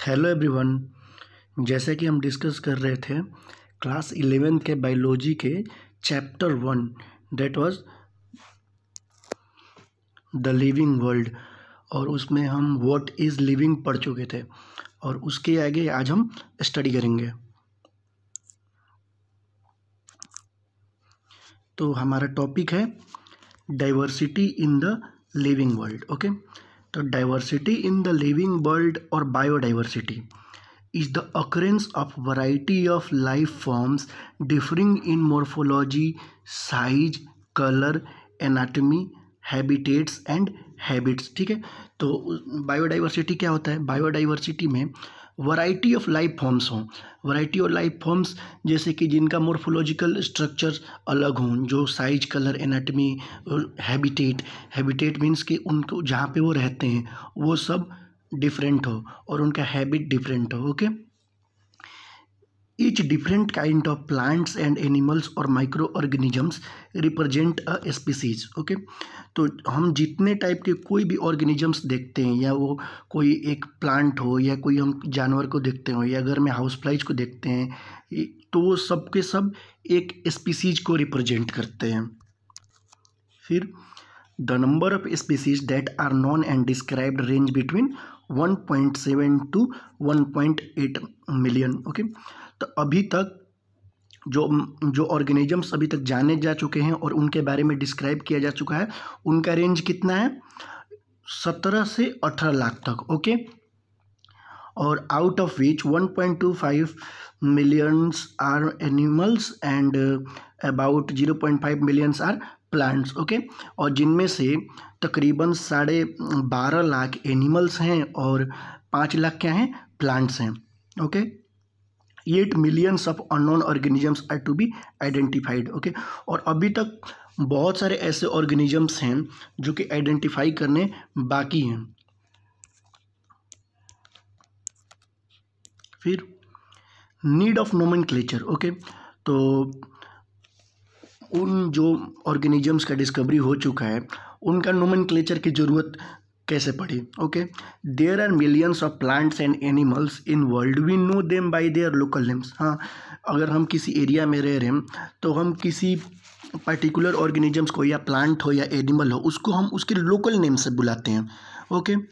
Hello everyone जैसे कि हम डिस्कस कर रहे थे क्लास इलेवेंथ के बायोलॉजी के chapter one that was the living world और उसमें हम व्हाट इज़ लिविंग पढ़ चुके थे और उसके आगे आज हम स्टडी करेंगे तो हमारा टॉपिक है diversity in the living world okay तो diversity in the living world और biodiversity is the occurrence of variety of life forms differing in morphology size colour anatomy habitats and habits ठीक है तो biodiversity क्या होता है biodiversity में variety of life forms हों वैरायटी ऑफ लाइफ फॉर्म्स जैसे कि जिनका मोर्फोलॉजिकल स्ट्रक्चर अलग हों जो size colour anatomy habitat habitat means कि उनको जहाँ पे वो रहते हैं वो सब डिफरेंट हो और उनका हैबिट डिफरेंट हो okay okay? Each different kind of plants and animals और microorganisms represent a species okay okay? तो हम जितने टाइप के कोई भी ऑर्गेनिजम्स देखते हैं या वो कोई एक प्लांट हो या कोई हम जानवर को देखते हो या घर में हाउस फ्लाइज को देखते हैं तो वो सब के सब एक स्पीसीज को रिप्रेजेंट करते हैं फिर the number of species that are known and described range between 1.7 to one million okay okay? तो अभी तक जो जो ऑर्गेनिजम्स अभी तक जाने जा चुके हैं और उनके बारे में डिस्क्राइब किया जा चुका है उनका रेंज कितना है सत्रह से अठारह लाख तक ओके और out of which one point two five millions are animals and about zero point five millions are plants okay और जिनमें से तकरीबन साढ़े बारह लाख एनिमल्स हैं और पाँच लाख क्या हैं प्लांट्स हैं okay okay? Eight millions of unknown organisms are to be identified okay और अभी तक बहुत सारे ऐसे ऑर्गेनिजम्स हैं जो कि आइडेंटिफाई करने बाकी हैं फिर नीड ऑफ नोमन ओके तो उन जो ऑर्गेनिजम्स का डिस्कवरी हो चुका है उनका नोमन की ज़रूरत कैसे पढ़ी okay there are millions of plants and animals in world we know them by their local names हाँ अगर हम किसी एरिया में रह रहे हैं तो हम किसी पर्टिकुलर ऑर्गेनिजम्स को या प्लांट हो या एनिमल हो उसको हम उसके लोकल नेम से बुलाते हैं ओके okay?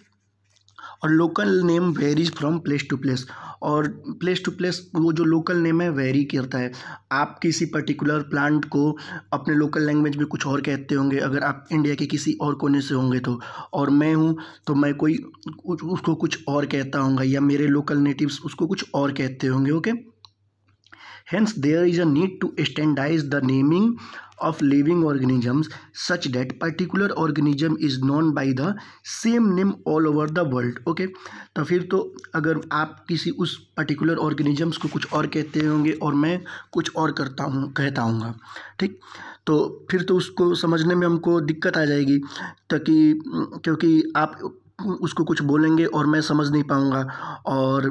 और local name varies from place to place और प्लेस टू प्लेस वो जो लोकल नेम है वेरी करता है आप किसी पर्टिकुलर प्लांट को अपने लोकल लैंग्वेज में कुछ और कहते होंगे अगर आप इंडिया के किसी और कोने से होंगे तो और मैं हूँ तो मैं कोई उसको कुछ और कहता होंगे या मेरे लोकल नेटिव्स उसको कुछ और कहते होंगे okay hence there is a need to standardise the naming of living organisms such that particular organism is known by the same name all over the world okay okay? तो फिर तो अगर आप किसी उस पर्टिकुलर ऑर्गेनिजम्स को कुछ और कहते होंगे और मैं कुछ और करता हूँ कहता हूँगा ठीक तो फिर तो उसको समझने में हमको दिक्कत आ जाएगी ताकि क्योंकि आप उसको कुछ बोलेंगे और मैं समझ नहीं पाऊँगा और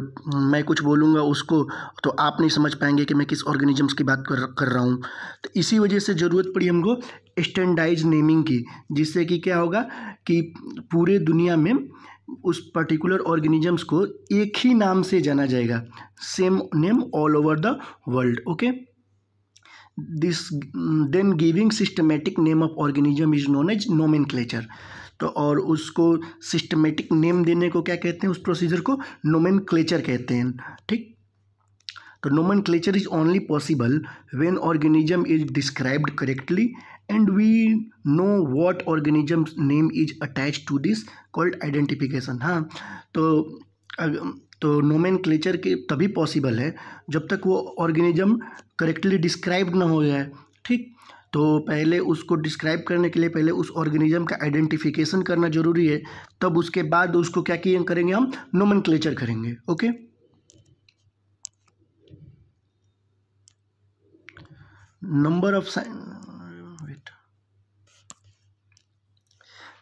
मैं कुछ बोलूँगा उसको तो आप नहीं समझ पाएंगे कि मैं किस ऑर्गेनिजम्स की बात कर कर रहा हूँ तो इसी वजह से ज़रूरत पड़ी हमको स्टैंडाइज नेमिंग की जिससे कि क्या होगा कि पूरे दुनिया में उस पर्टिकुलर ऑर्गेनिजम्स को एक ही नाम से जाना जाएगा same name all over the world okay this then giving systematic name of organism is known as nomenclature तो और उसको सिस्टमेटिक नेम देने को क्या कहते हैं उस प्रोसीजर को नोमेन कहते हैं ठीक तो nomenclature is only possible when organism is described correctly and we know what organism name is attach to this called identification हाँ तो तो नोमेन क्लेचर के तभी पॉसिबल है जब तक वो ऑर्गेनिज्म करेक्टली डिस्क्राइब्ड ना हो जाए ठीक तो पहले उसको डिस्क्राइब करने के लिए पहले उस ऑर्गेनिज्म का आइडेंटिफिकेशन करना जरूरी है तब उसके बाद उसको क्या किए करेंगे हम नोमन करेंगे okay number of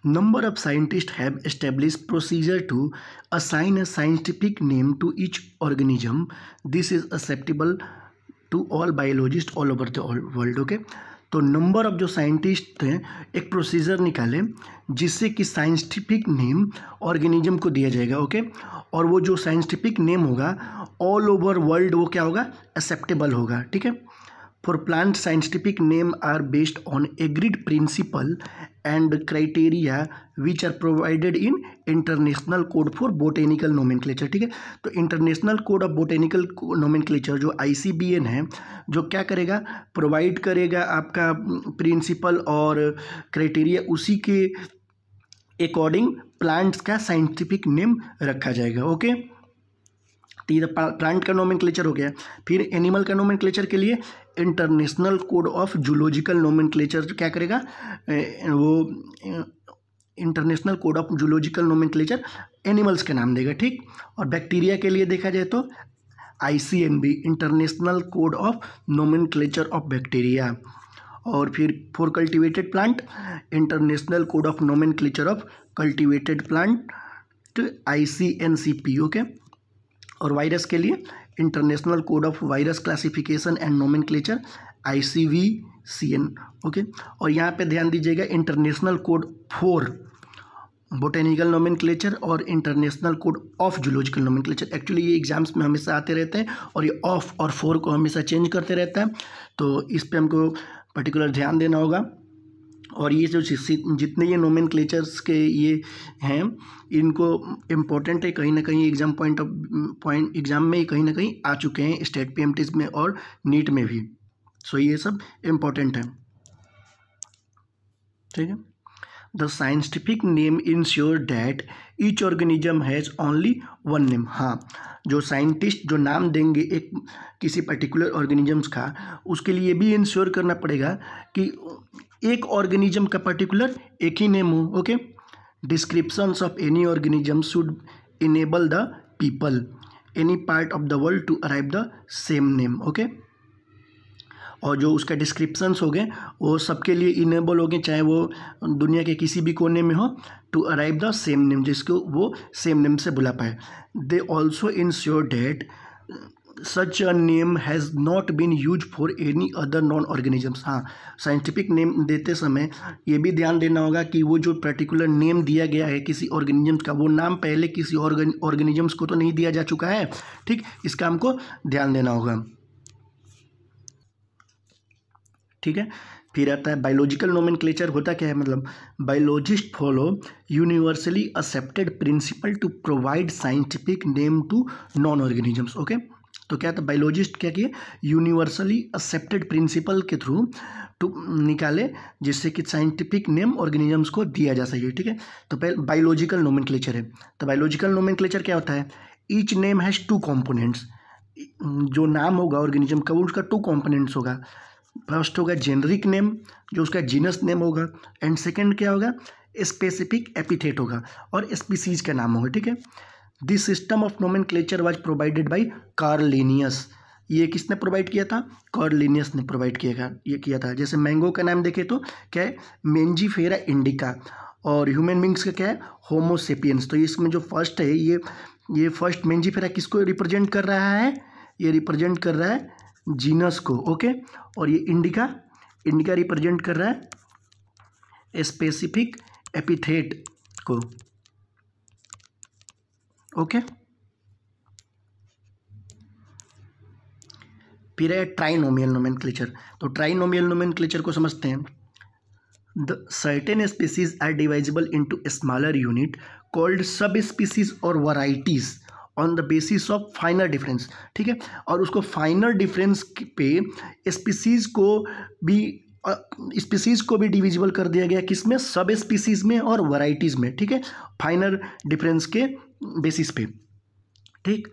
number of scientist have establish procedure to assign a scientific name to each organism this is acceptable to all biologist all over the world okay तो नंबर ऑफ जो साइंटिस्ट थे एक procedure निकाले जिससे कि scientific name organism को दिया जाएगा ओके और वो जो साइंटिफिक नेम होगा ऑल ओवर वर्ल्ड वो क्या होगा एक्सेप्टेबल होगा ठीक है for plant scientific name are based on agreed principle and criteria which are provided in international code for botanical nomenclature ठीक है तो international code of botanical nomenclature जो आईसीबीएन है जो क्या करेगा प्रोवाइड करेगा आपका प्रिंसिपल और क्राइटेरिया उसी के अकॉर्डिंग प्लांट्स का साइंटिफिक नेम रखा जाएगा ओके तो ये प्लांट तो का नोमिनक्लेचर हो गया फिर एनिमल का नोमिनक्लेचर के लिए international code of zoological nomenclature क्या करेगा वो international code of zoological nomenclature animals के नाम देगा ठीक और बैक्टीरिया के लिए देखा जाए तो I C N B international code of nomenclature of bacteria और फिर for cultivated plant international code of nomenclature of cultivated plant I C N C P okay और वायरस के लिए international code of virus classification and nomenclature I C V C N okay और यहाँ पे ध्यान दीजिएगा international code for botanical नोमिन और international code of zoological nomenclature actually ये एग्जाम्स में हमेशा आते रहते हैं और ये ऑफ और फोर को हमेशा चेंज करते रहता है तो इस पर हमको पर्टिकुलर ध्यान देना होगा और ये जो जितने ये नोमेन के ये हैं इनको इम्पोर्टेंट है कहीं ना कहीं exam point of point exam में कहीं ना कहीं आ चुके हैं स्टेट पी में और नीट में भी सो ये सब इम्पोर्टेंट है ठीक है the scientific name ensure that each organism has only one name हाँ जो साइंटिस्ट जो नाम देंगे एक किसी पर्टिकुलर ऑर्गेनिजम्स का उसके लिए भी इंश्योर करना पड़ेगा कि एक ऑर्गेनिज्म का पर्टिकुलर एक ही नेम हो okay description of any organism should enable the people any part of the world to arrive the same name okay और जो उसका डिस्क्रिप्शंस हो गए वो सबके लिए इनेबल हो गए चाहे वो दुनिया के किसी भी कोने में हो to arrive the same name जिसको वो सेम नेम से बुला पाए they also ensure that such a name has not been use for any other known organisms हाँ साइंटिफिक नेम देते समय ये भी ध्यान देना होगा कि वो जो पर्टिकुलर नेम दिया गया है किसी ऑर्गेनिजम्स का वो नाम पहले किसी ऑर्गेनिजम्स को तो नहीं दिया जा चुका है ठीक इसका हमको ध्यान देना होगा ठीक है फिर आता है बायोलॉजिकल नोमेनक्लेचर होता क्या है मतलब biologist follow universally accepted principle to provide scientific name to known organisms okay तो क्या था बायोलॉजिस्ट क्या किए यूनिवर्सली एक्सेप्टेड प्रिंसिपल के थ्रू टू निकाले जिससे कि साइंटिफिक नेम ऑर्गेनिजम्स को दिया जा सके ठीक है तो पहले बायोलॉजिकल नोमेन है तो बायोलॉजिकल नोमेन क्या होता है each name has two components जो नाम होगा ऑर्गेनिज्म का वो उसका टू कॉम्पोनेंट्स होगा फर्स्ट होगा जेनरिक नेम जो उसका जीनस नेम होगा एंड सेकेंड क्या होगा स्पेसिफिक एपिथेट होगा और स्पीसीज का नाम होगा ठीक है the system of nomenclature was provided by Carl Linnaeus ये किसने प्रोवाइड किया था कॉर्लिनियस ने प्रोवाइड किया ये किया था जैसे मैंगो का नाम देखें तो क्या है फेरा इंडिका और ह्यूमन बींग्स का क्या है होमोसेपियंस तो इसमें जो फर्स्ट है ये ये फर्स्ट किस किसको रिप्रेजेंट कर रहा है ये रिप्रेजेंट कर रहा है जीनस को ओके और ये इंडिका इंडिका रिप्रेजेंट कर रहा है स्पेसिफिक एपिथेट को ओके फिर है ट्राइनोमियल क्लेचर तो ट्राइनोमियल क्लेचर को समझते हैं the certain species are divisible into smaller unit called subspecies और varieties on the basis of final difference ठीक है और उसको फाइनल डिफरेंस पे स्पीसीज को भी स्पीसीज को भी डिविजिबल कर दिया गया किसमें सब स्पीसीज में और वराइटीज में ठीक है फाइनल डिफरेंस के बेसिस पे ठीक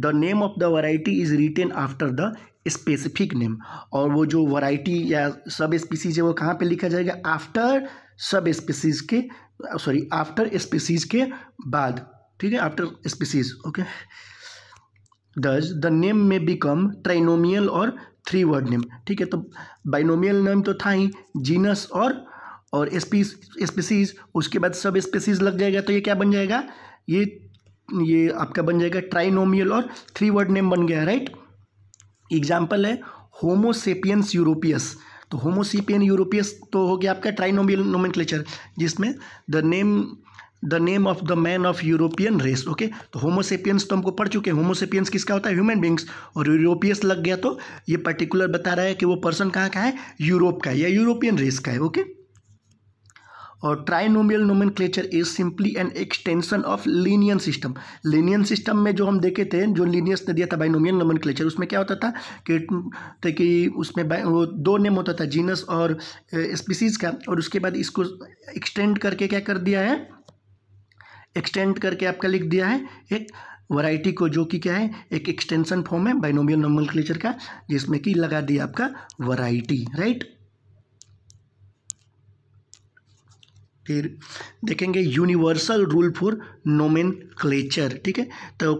the name of the variety is written after the specific name और वो जो वराइटी या सब स्पीसीज है वो कहाँ पे लिखा जाएगा आफ्टर सब स्पीसीज के सॉरी आफ्टर स्पीसीज के बाद ठीक है after species okay does the name may become trinomial और थ्री वर्ड नेम ठीक है तो बाइनोमियल नेम तो था ही जीनस और और स्पीस स्पीसीज उसके बाद सब स्पीसीज लग जाएगा तो ये क्या बन जाएगा ये ये आपका बन जाएगा ट्राइनोमियल और थ्री वर्ड नेम बन गया राइट एग्जाम्पल है होमोसेपियंस यूरोपियस तो होमोसेपियन यूरोपियस तो हो गया आपका ट्राइनोमियल नोमेनक्लेचर जिसमें the name the name of the man of European race okay तो होमोसेपियंस तो हमको पढ़ चुके हैं होमोसेपियंस किसका होता है ह्यूमन बींग्स और यूरोपियस लग गया तो ये पर्टिकुलर बता रहा है कि वो पर्सन कहाँ का है यूरोप का है या यूरोपियन रेस का है ओके okay? और trinomial nomenclature is simply an extension of Linnaean system Linnaean system में जो हम देखे थे जो लीनियस ने दिया था बाइनोमियल नोमेनक्लेचर उसमें क्या होता था कि कि उसमें वो दो नेम होता था जीनस और स्पीसीज का और उसके बाद इसको एक्सटेंड करके क्या कर दिया है एक्सटेंड करके आपका लिख दिया है एक वराइटी को जो कि क्या है एक एक्सटेंशन फॉर्म है बाइनोमियल नोमल का जिसमें कि लगा दिया आपका वराइटी राइट फिर देखेंगे यूनिवर्सल रूल फॉर नोमेन ठीक है तो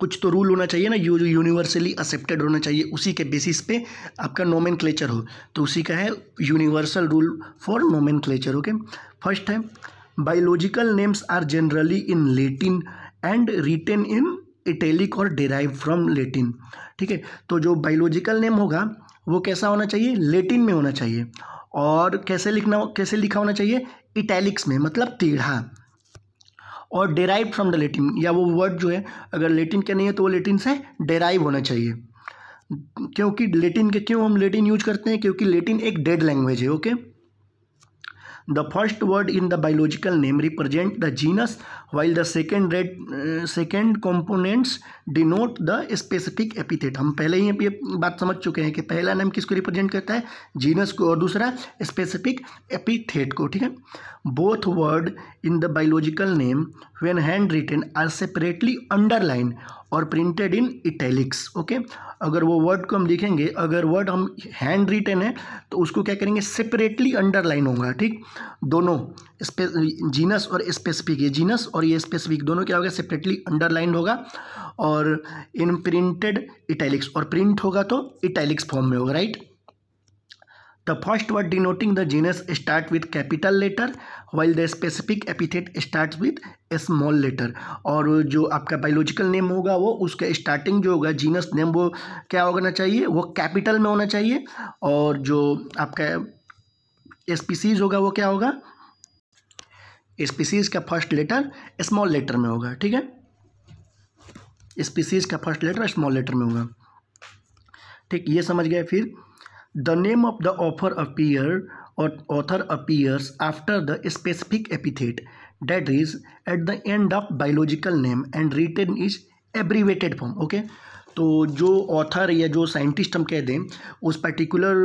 कुछ तो रूल होना चाहिए ना यू जो यूनिवर्सली एक्सेप्टेड होना चाहिए उसी के बेसिस पे आपका नोमेन हो तो उसी का है universal rule for nomen okay first है biological names are generally in Latin and written in italic और डिराइव फ्रॉम लेटिन ठीक है तो जो बायोलॉजिकल नेम होगा वो कैसा होना चाहिए लेटिन में होना चाहिए और कैसे लिखना कैसे लिखा होना चाहिए इटैलिक्स में मतलब टेढ़ा और डेराइव फ्रॉम द लेटिन या वो वर्ड जो है अगर लेटिन का नहीं है तो वो लेटिन से डेराइव होना चाहिए क्योंकि लेटिन के क्यों हम लेटिन यूज करते हैं क्योंकि लेटिन एक डेड लैंग्वेज है okay okay? The first word in the biological name represent the genus while the second red second components denote the specific epithet हम पहले ही ये बात समझ चुके हैं कि पहला नेम किसको रिप्रेजेंट करता है जीनस को और दूसरा स्पेसिफिक एपिथेट को ठीक है both word in the biological name when hand written are separately underline और प्रिंटेड इन इटैलिक्स ओके अगर वो वर्ड को हम लिखेंगे अगर वर्ड हम हैंड रिटन है तो उसको क्या करेंगे सेपरेटली अंडरलाइन होगा ठीक दोनों स्पे जीनस और स्पेसिफिक ये जीनस और ये स्पेसिफिक दोनों क्या होगा सेपरेटली अंडरलाइन होगा और इन प्रिंटेड इटैलिक्स और प्रिंट होगा तो इटैलिक्स फॉर्म में होगा right the first word denoting the genus start with capital letter while the specific epithet start with small letter और जो आपका बायोलॉजिकल नेम होगा वो उसका स्टार्टिंग जो होगा जीनस नेम वो क्या होना चाहिए वो कैपिटल में होना चाहिए और जो आपका स्पीसीज होगा वो क्या होगा स्पीसीज का फर्स्ट लेटर स्मॉल लेटर में होगा ठीक है स्पीसीज का फर्स्ट लेटर स्मॉल लेटर में होगा ठीक ये समझ गए फिर the name of the author appear और author appears after the specific epithet that is at the end of biological name and written is abbreviated form okay तो जो ऑथर या जो साइंटिस्ट हम कह दें उस पर्टिकुलर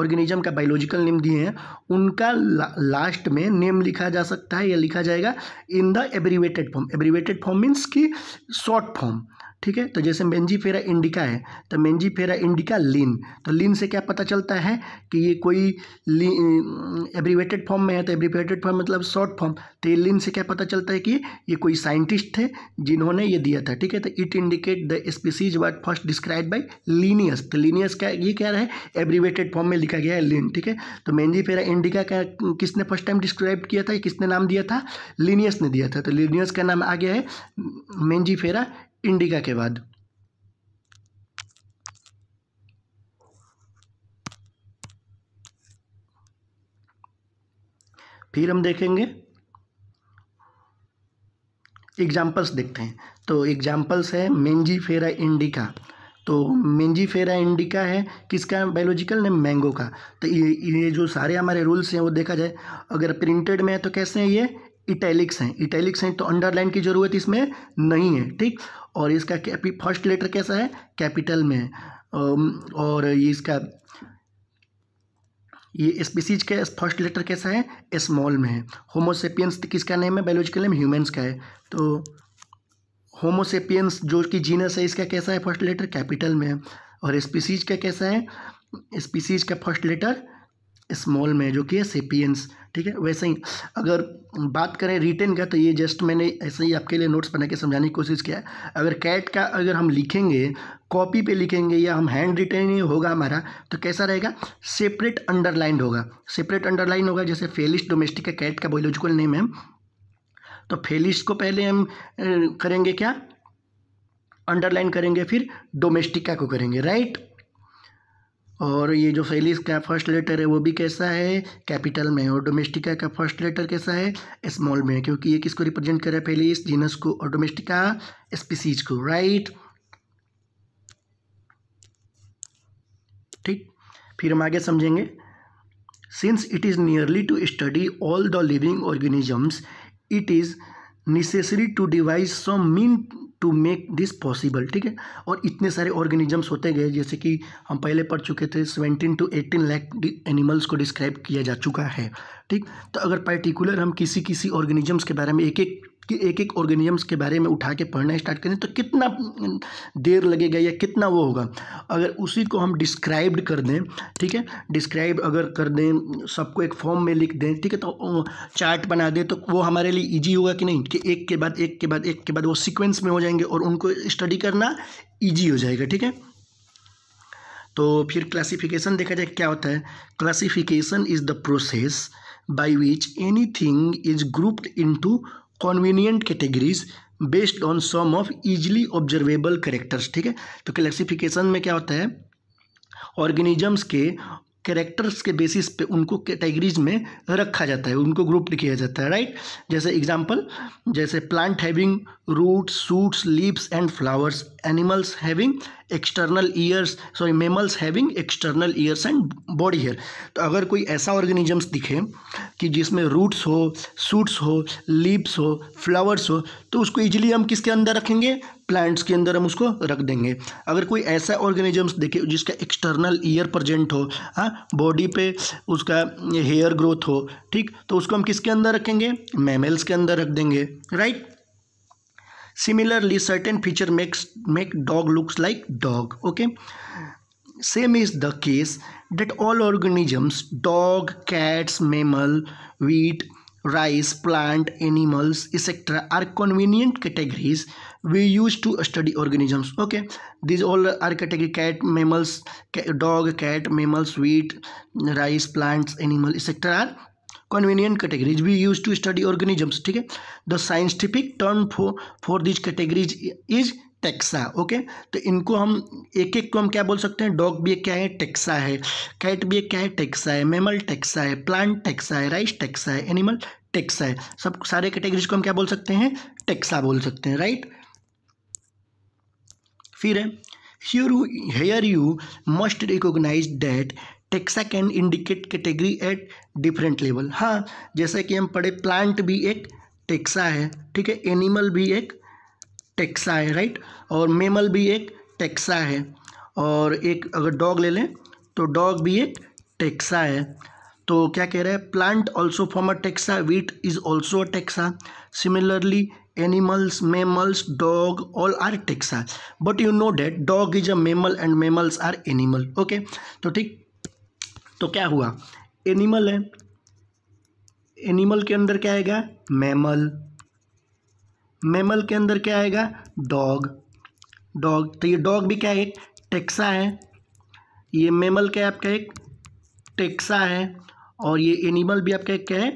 ऑर्गेनिज्म का बायोलॉजिकल नेम दिए हैं उनका ला, लास्ट में नेम लिखा जा सकता है या लिखा जाएगा in the abbreviated form abbreviated form means की शॉर्ट फॉर्म ठीक है तो जैसे मेंजीफेरा इंडिका है तो मेंजीफेरा इंडिका लिन तो लिन से क्या पता चलता है कि ये कोई एब्रीवेटेड फॉर्म में है तो एब्रीवेटेड फॉर्म मतलब शॉर्ट फॉर्म तो ये लिन से क्या पता चलता है कि ये कोई साइंटिस्ट थे जिन्होंने ये दिया था ठीक है तो it indicate the species word first describe by Linnaeus तो लीनियस क्या ये क्या है एब्रीवेटेड फॉर्म में लिखा गया है लिन ठीक है तो मेंजीफेरा इंडिका का किसने फर्स्ट टाइम डिस्क्राइब किया था किसने नाम दिया था लीनियस ने दिया था तो लीनियस का नाम आ गया है मेंजीफेरा इंडिका के बाद फिर हम देखेंगे एग्जाम्पल्स देखते हैं तो एग्जाम्पल्स है मेंजी फेरा इंडिका तो मेंजी फेरा इंडिका है किसका बायोलॉजिकल नेम मैंगो का तो ये ये जो सारे हमारे रूल्स हैं वो देखा जाए अगर प्रिंटेड में है तो कैसे हैं ये इटैलिक्स हैं इटैलिक्स हैं तो अंडरलाइन की ज़रूरत इसमें नहीं है ठीक और इसका कैपी फर्स्ट लेटर कैसा है कैपिटल में और ये इसका ये स्पीसीज का फर्स्ट लेटर कैसा है स्मॉल में है होमोसेपियंस किसका नेम है बायोलॉजिकल नेम ह्यूमंस का है तो होमोसेपियंस जो कि जीनस है इसका कैसा है फर्स्ट लेटर कैपिटल में है और स्पीसीज का कैसा है स्पीसीज का फर्स्ट लेटर स्मॉल में जो कि है सेपियंस ठीक है वैसे ही अगर बात करें रिटर्न का तो ये जस्ट मैंने ऐसे ही आपके लिए नोट्स बना के समझाने की कोशिश किया है अगर कैट का अगर हम लिखेंगे कॉपी पे लिखेंगे या हम हैंड रिटर्न ही होगा हमारा तो कैसा रहेगा सेपरेट अंडरलाइन होगा सेपरेट अंडरलाइन होगा जैसे फेलिस डोमेस्टिक का कैट का बायोलॉजिकल नेम है तो फेलिस को पहले हम करेंगे क्या अंडरलाइन करेंगे फिर डोमेस्टिका को करेंगे राइट और ये जो फेलिस का फर्स्ट लेटर है वो भी कैसा है कैपिटल में और डोमेस्टिका का फर्स्ट लेटर कैसा है स्मॉल में क्योंकि ये किसको रिप्रेजेंट कर रहा है फेलिस जीनस को और डोमेस्टिका स्पीसीज को राइट ठीक फिर हम आगे समझेंगे since it is nearly to study all the living organisms it is necessary to devise some mean to make this possible ठीक है और इतने सारे ऑर्गेनिजम्स होते गए जैसे कि हम पहले पढ़ चुके थे seventeen to eighteen lakh animals को डिस्क्राइब किया जा चुका है ठीक तो अगर पर्टिकुलर हम किसी किसी ऑर्गेनिजम्स के बारे में एक एक कि एक एक ऑर्गेनिजम्स के बारे में उठा के पढ़ना स्टार्ट करें तो कितना देर लगेगा या कितना वो होगा अगर उसी को हम डिस्क्राइब्ड कर दें ठीक है डिस्क्राइब अगर कर दें सबको एक फॉर्म में लिख दें ठीक है तो चार्ट बना दें तो वो हमारे लिए ईजी होगा कि नहीं कि एक के बाद एक के बाद एक के बाद वो सिक्वेंस में हो जाएंगे और उनको स्टडी करना ईजी हो जाएगा ठीक है तो फिर क्लासिफिकेशन देखा जाए क्या होता है classification is the process by which anything is grouped into convenient categories based on some of easily observable characters ठीक है तो क्लासिफिकेशन में क्या होता है ऑर्गेनिजम्स के करेक्टर्स के बेसिस पे उनको कैटेगरीज में रखा जाता है उनको ग्रुप किया जाता है राइट जैसे एग्जांपल जैसे plant having root shoots leaves and flowers animals having external ears sorry mammals having external ears and body hair तो अगर कोई ऐसा organisms दिखे कि जिसमें roots हो shoots हो leaves हो flowers हो तो उसको easily हम किसके अंदर रखेंगे प्लांट्स के अंदर हम उसको रख देंगे अगर कोई ऐसा ऑर्गेनिजम्स देखे जिसका एक्सटर्नल ईयर प्रजेंट हो हाँ बॉडी पे उसका हेयर ग्रोथ हो ठीक तो उसको हम किसके अंदर रखेंगे मेमल्स के अंदर रख देंगे right similarly certain feature makes make dog looks like dog okay same is the case that all organisms dog cats mammal wheat rice plant animals etc are convenient categories we use to study organisms okay these all are category cat mammals dog cat mammals wheat rice plants animal etc are convenient categories we use to study organisms ठीक है the scientific term for for these categories is taxa okay तो इनको हम एक एक को हम क्या बोल सकते हैं डॉग भी एक क्या है टेक्सा है कैट भी एक क्या है टेक्सा है मेमल टेक्सा है प्लांट टेक्सा है राइस टेक्सा है एनिमल टेक्सा है सब सारे कैटेगरीज को हम क्या बोल सकते हैं टेक्सा बोल सकते हैं राइट फिर है here here you must recognize that taxa can indicate category at different level हाँ जैसे कि हम पढ़े प्लांट भी एक टेक्सा है ठीक है एनिमल भी एक टेक्सा है राइट और मेमल भी एक टेक्सा है और एक अगर डॉग ले लें तो डॉग भी एक टेक्सा है तो क्या कह रहे हैं plant also form a taxa wheat is also a taxa similarly animals mammals dog all are taxa but you know that dog is a mammal and mammals are animal okay तो ठीक तो क्या हुआ एनिमल है animal के अंदर क्या आएगा मैमल मैमल के अंदर क्या आएगा डॉग डॉग तो ये डॉग भी क्या है एक टेक्सा है ये मैमल क्या है आपका एक टेक्सा है और ये एनिमल भी आपका क्या है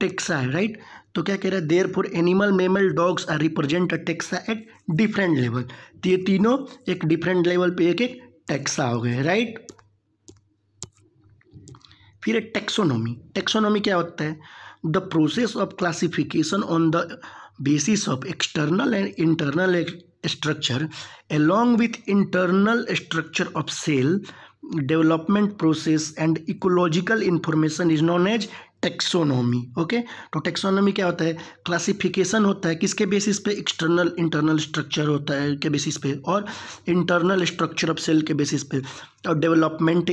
टेक्सा है राइट तो क्या कह रहा है there four animal mammal dogs are represent a taxa at different level तो ये तीनों एक डिफरेंट लेवल पे एक एक टेक्सा हो गए राइट फिर एक टेक्सोनॉमी टेक्सोनॉमी क्या होता है the process of classification on the basis of external and internal structure along with internal structure of cell development process and ecological information is known as taxonomy okay तो taxonomy क्या होता है classification होता है किसके बेसिस पे external internal structure होता है के बेसिस पे और इंटरनल स्ट्रक्चर ऑफ सेल के बेसिस पे और डेवलपमेंट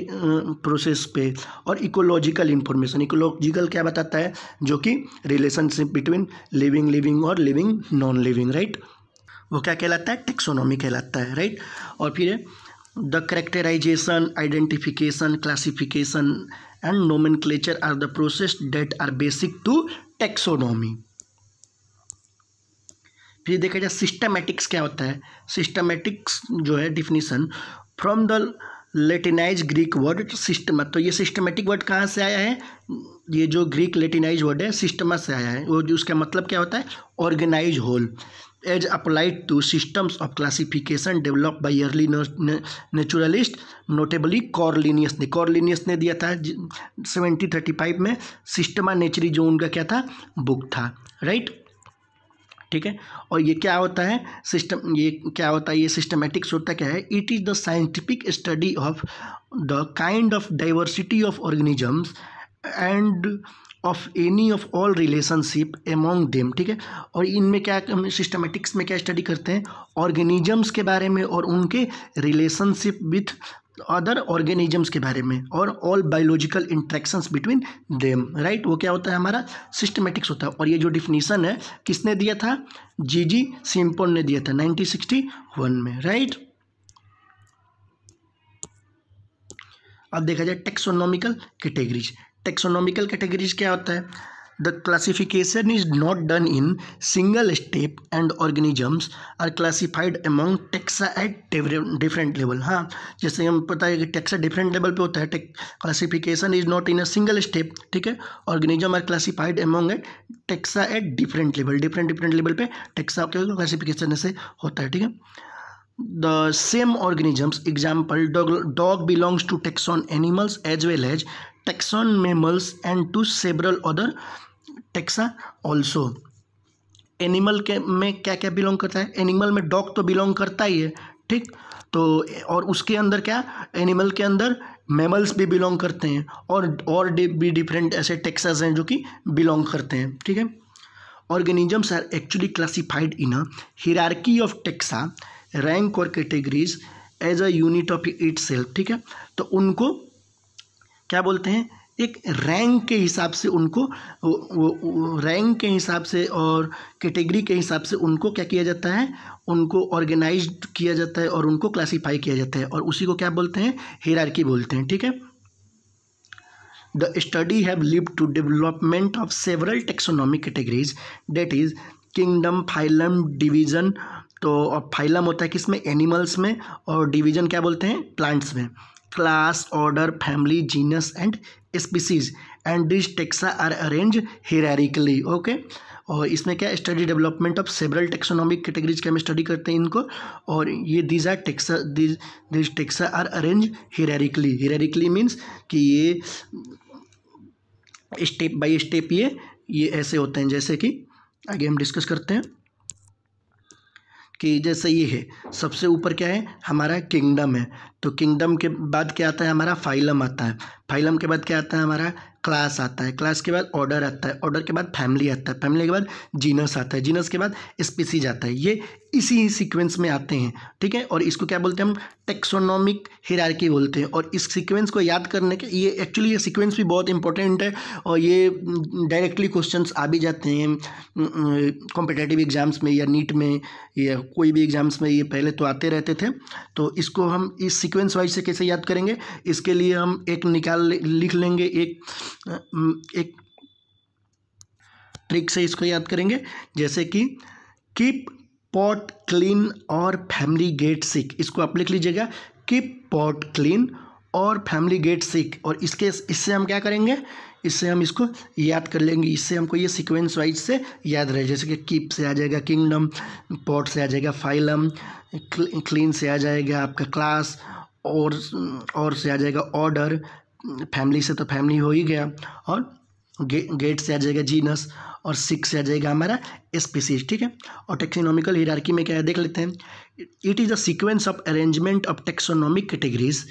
प्रोसेस पे और इकोलॉजिकल इंफॉर्मेशन इकोलॉजिकल क्या बताता है जो कि रिलेशनशिप बिटवीन लिविंग लिविंग और लिविंग नॉन लिविंग राइट वो क्या कहलाता है टेक्सोनॉमी कहलाता है राइट और फिर the characterization identification classification and nomenclature are the process that are basic to taxonomy फिर देखा जाए सिस्टमेटिक्स क्या होता है सिस्टमेटिक्स जो है definition from the latinize Greek word systema तो ये सिस्टमेटिक वर्ड कहाँ से आया है ये जो ग्रीक लेटिनाइज वर्ड है सिस्टमा से आया है वो उसका मतलब क्या होता है organize whole as applied to systems of classification develop by early naturalist notably Carl Linnaeus ने कॉर्लिनियस ने दिया था सेवेंटी थर्टी फाइव में सिस्टमा नेचरी जो उनका क्या था बुक था राइट ठीक है और ये क्या होता है सिस्टम ये क्या होता है ये सिस्टमेटिक्स होता क्या है it is the scientific study of the kind of diversity of organisms and of any of all relationship among them ठीक है और इनमें क्या हम सिस्टमेटिक्स में क्या स्टडी करते हैं ऑर्गेनिजम्स के बारे में और उनके रिलेशनशिप विथ अदर ऑर्गेनिजम्स के बारे में और all biological interactions between them right वो क्या होता है हमारा सिस्टमेटिक्स होता है और ये जो डिफिनीशन है किसने दिया था जी जी सिंपोन ने दिया था 1961 में राइट अब देखा जाए टेक्सोनॉमिकल कैटेगरीज टेक्सोनॉमिकल कैटेगरीज क्या होता है the classification is not done in single step and organisms are classified among taxa at different level हाँ जैसे हम पता है कि टेक्सा डिफरेंट लेवल पे होता है classification is not in a single step ठीक है organism are classified among at taxa at different level different different level पे टेक्सा क्लासिफिकेशन से होता है ठीक है the same organisms example dog belongs to taxon animals as well as taxon mammals and to several other taxa also animal के में क्या क्या बिलोंग करता है एनिमल में डॉग तो बिलोंग करता ही है ठीक तो और उसके अंदर क्या एनिमल के अंदर मेमल्स भी बिलोंग करते हैं और और भी डिफरेंट ऐसे टेक्सास हैं जो कि बिलोंग करते हैं ठीक है organisms are actually classified in a hierarchy of taxa rank or categories as a unit of itself ठीक है तो उनको क्या बोलते हैं एक रैंक के हिसाब से उनको रैंक के हिसाब से और कैटेगरी के हिसाब से उनको क्या किया जाता है उनको ऑर्गेनाइज किया जाता है और उनको क्लासीफाई किया जाता है और उसी को क्या बोलते हैं हेरारकी बोलते हैं ठीक है the study have live to development of several taxonomic categories that is kingdom phylum division तो और फाइलम होता है किसमें एनिमल्स में और डिवीज़न क्या बोलते हैं प्लांट्स में class order family genus and species and these taxa are arrange hierarchically okay और इसमें क्या study development of several taxonomic categories के हम स्टडी करते हैं इनको और ये these are taxa these these taxa are arrange hierarchically hierarchically means कि ये स्टेप बाई स्टेप ये ये ऐसे होते हैं जैसे कि आगे हम डिस्कस करते हैं कि जैसे ये है सबसे ऊपर क्या है हमारा किंगडम है तो किंगडम के बाद क्या आता है हमारा फाइलम आता है फाइलम के बाद क्या आता है हमारा क्लास आता है क्लास के बाद ऑर्डर आता है ऑर्डर के बाद फैमिली आता है फैमिली के बाद जीनस आता है जीनस के बाद स्पीसीज आता है ये इसी सीक्वेंस में आते हैं ठीक है और इसको क्या बोलते हैं हम टेक्सोनॉमिक हिरारकी बोलते हैं और इस सीक्वेंस को याद करने के ये एक्चुअली ये सीक्वेंस भी बहुत इंपॉर्टेंट है और ये डायरेक्टली क्वेश्चंस आ भी जाते हैं कॉम्पिटेटिव एग्ज़ाम्स में या नीट में या कोई भी एग्ज़ाम्स में ये पहले तो आते रहते थे तो इसको हम इस सीक्वेंस वाइज से कैसे याद करेंगे इसके लिए हम एक निकाल लिख लेंगे एक एक ट्रिक से इसको याद करेंगे जैसे कि कीप पॉट क्लीन और फैमिली गेट सिक इसको आप लिख लीजिएगा कि पॉट क्लीन और फैमिली गेट सिक और इसके इससे हम क्या करेंगे इससे हम इसको याद कर लेंगे इससे हमको ये सीक्वेंस वाइज से याद रहे जैसे कि कीप से आ जाएगा किंगडम पॉट से आ जाएगा फाइलम क्लीन से आ जाएगा आपका क्लास और और से आ जाएगा ऑर्डर फैमिली से तो फैमिली हो ही गया और गे, गेट से आ जाएगा जीनस और सिक्स आ जाएगा हमारा स्पीसीज ठीक है और टेक्सोनॉमिकल हिरार्की में क्या है देख लेते हैं it is the sequence of arrangement of taxonomic categories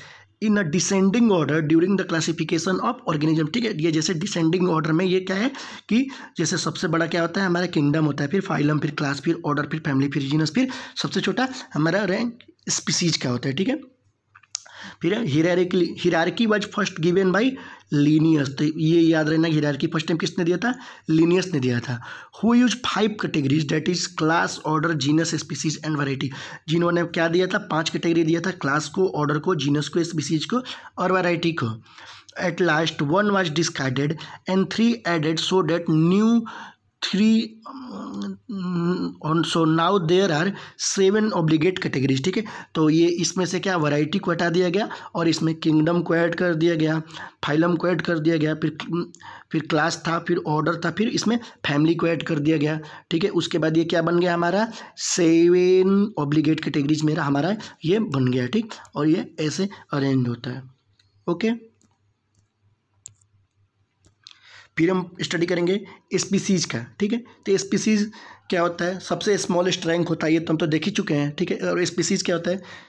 in a descending order during the classification of organism ठीक है ये जैसे डिसेंडिंग ऑर्डर में ये क्या है कि जैसे सबसे बड़ा क्या होता है हमारा किंगडम होता है फिर फाइलम फिर क्लास फिर ऑर्डर फिर फैमिली फिर जीनस फिर सबसे छोटा हमारा रैंक स्पीसीज का होता है ठीक है फिर hierarchically hierarchy was first given by Linnaeus तो ये याद रहना हिरारकी फर्स्ट टाइम किसने दिया था लीनियस ने दिया था who use five categories that is class order genus species and variety जिन्होंने क्या दिया था पांच कैटेगरी दिया था क्लास को ऑर्डर को जीनस को स्पीसीज को और वैरायटी को at last one was discarded and three added so that new three so now there are seven obligate categories ठीक है तो ये इसमें से क्या वैरायटी को हटा दिया गया और इसमें किंगडम को ऐड कर दिया गया फाइलम को ऐड कर दिया गया फिर फिर क्लास था फिर ऑर्डर था फिर इसमें फैमिली को ऐड कर दिया गया ठीक है उसके बाद ये क्या बन गया हमारा सेवन ऑब्लिगेट कैटेगरीज मेरा हमारा ये बन गया ठीक और ये ऐसे अरेंज होता है ओके okay? फिर हम स्टडी करेंगे स्पीसीज का ठीक है तो स्पीसीज क्या होता है सबसे स्मॉलेस्ट रैंक होता है ये तो हम तो देख ही चुके हैं ठीक है और स्पीसीज क्या होता है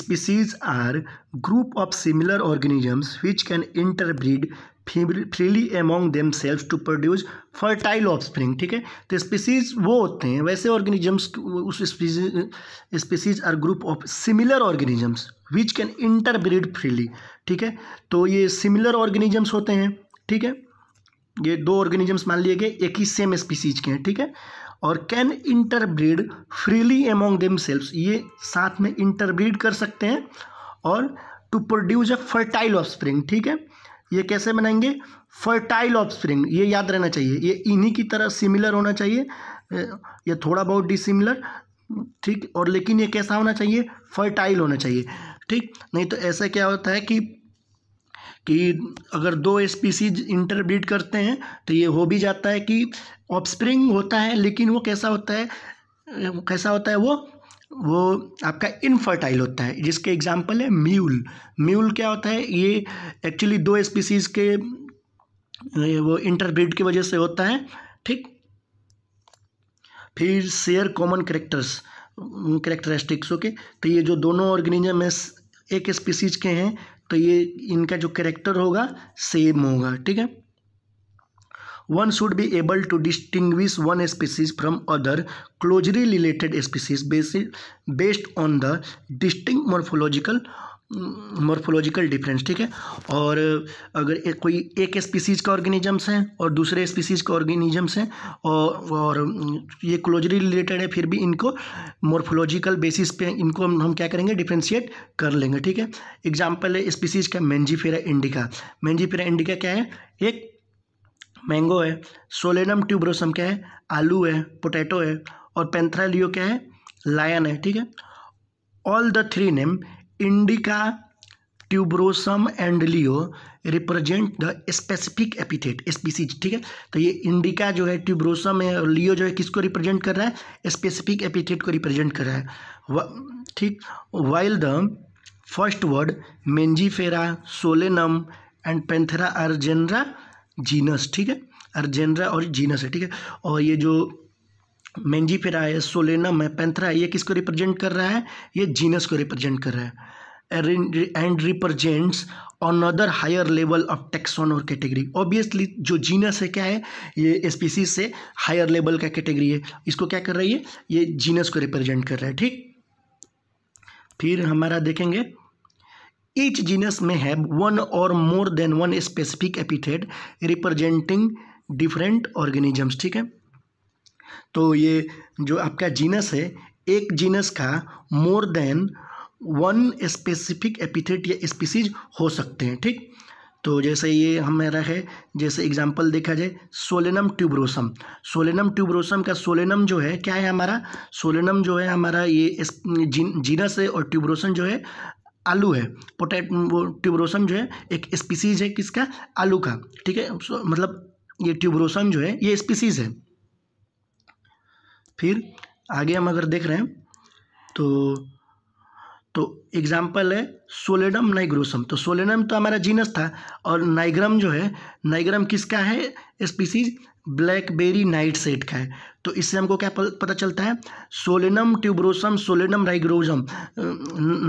species are group of similar organisms which can interbreed freely among them self to produce fertile spring ठीक है तो स्पीसीज वो होते हैं वैसे ऑर्गेनिजम्स उस species are group of similar organisms which can interbreed freely ठीक है तो ये सिमिलर ऑर्गेनिजम्स होते हैं ठीक है ये दो ऑर्गेनिजम्स मान लिए गए एक ही सेम स्पीसीज के हैं ठीक है और can interbreed freely among them ये साथ में इंटरब्रीड कर सकते हैं और to produce a fertile offspring ठीक है ये कैसे बनाएंगे फर्टाइल ऑफ स्प्रिंग ये याद रहना चाहिए ये इन्हीं की तरह सिमिलर होना चाहिए ये थोड़ा बहुत डिसिमिलर ठीक और लेकिन ये कैसा होना चाहिए फर्टाइल होना चाहिए ठीक नहीं तो ऐसा क्या होता है कि कि अगर दो स्पीसीज इंटरब्रीड करते हैं तो ये हो भी जाता है कि ऑफस्प्रिंग होता है लेकिन वो कैसा होता है कैसा होता है वो वो आपका इनफर्टाइल होता है जिसके एग्जाम्पल है म्यूल म्यूल क्या होता है ये एक्चुअली दो स्पीसीज के वो इंटरब्रीड की वजह से होता है ठीक फिर share common characters characteristics okay तो ये जो दोनों ऑर्गेनिजम है एक स्पीसीज के हैं तो ये इनका जो करेक्टर होगा सेम होगा ठीक है one should be able to distinguish one species from other closely related species based on the distinct morphological morphological difference ठीक है और अगर एक कोई एक स्पीसीज़ का ऑर्गेनिजम्स हैं और दूसरे स्पीसीज़ का ऑर्गेनिजम्स हैं और और ये क्लोजरी रिलेटेड है फिर भी इनको मॉर्फोलॉजिकल बेसिस पे इनको हम, हम क्या करेंगे डिफ्रेंशिएट कर लेंगे ठीक है एग्जाम्पल है स्पीसीज़ का मैंजीफेरा इंडिका मैंजीफेरा इंडिका क्या है एक मैंगो है सोलेनम ट्यूब्रोसम क्या है आलू है पोटैटो है और पेंथ्रालियो क्या है लायन है ठीक है all the three name indica tuberosum and leo represent the specific epithet species ठीक है तो ये इंडिका जो है ट्यूब्रोसम है और लियो जो है किसको रिप्रेजेंट कर रहा है स्पेसिफिक एपिथेट को रिप्रेजेंट कर रहा है ठीक while the first word Mangifera Solanum and Panthera are genera genus ठीक है अर्जेंड्रा और जीनस है ठीक है और ये जो मेंजीफेरा है सोलेनम है पैंथरा है ये किसको रिप्रेजेंट कर रहा है ये जीनस को रिप्रेजेंट कर रहा है and represents on other higher level of taxon और कैटेगरी ऑब्वियसली जो जीनस है क्या है ये स्पीसीज से हायर लेवल का कैटेगरी है इसको क्या कर रही है ये जीनस को रिप्रेजेंट कर रहा है ठीक फिर हमारा देखेंगे ईच जीनस में हैव वन और more than one specific epithet representing different organisms ठीक है तो ये जो आपका जीनस है एक जीनस का more than one specific epithet या स्पीसीज हो सकते हैं ठीक तो जैसे ये हमारा है जैसे एग्जाम्पल देखा जाए सोलेनम ट्यूब्रोसम सोलेनम ट्यूब्रोसम का सोलेनम जो है क्या है हमारा सोलेनम जो है हमारा ये जीनस है और ट्यूब्रोसम जो है आलू है पोटैट ट्यूब्रोसम जो है एक स्पीसीज है किसका आलू का ठीक है मतलब ये ट्यूब्रोसम जो है ये स्पीसीज है फिर आगे हम अगर देख रहे हैं तो तो एग्जाम्पल है सोलेडम नाइग्रोसम तो सोलेडम तो हमारा जीनस था और नाइग्रम जो है नाइग्रम किसका है स्पीसीज ब्लैकबेरी नाइट सेट का है तो इससे हमको क्या पता चलता है सोलेनम ट्यूब्रोसम सोलेनम नाइग्रोजम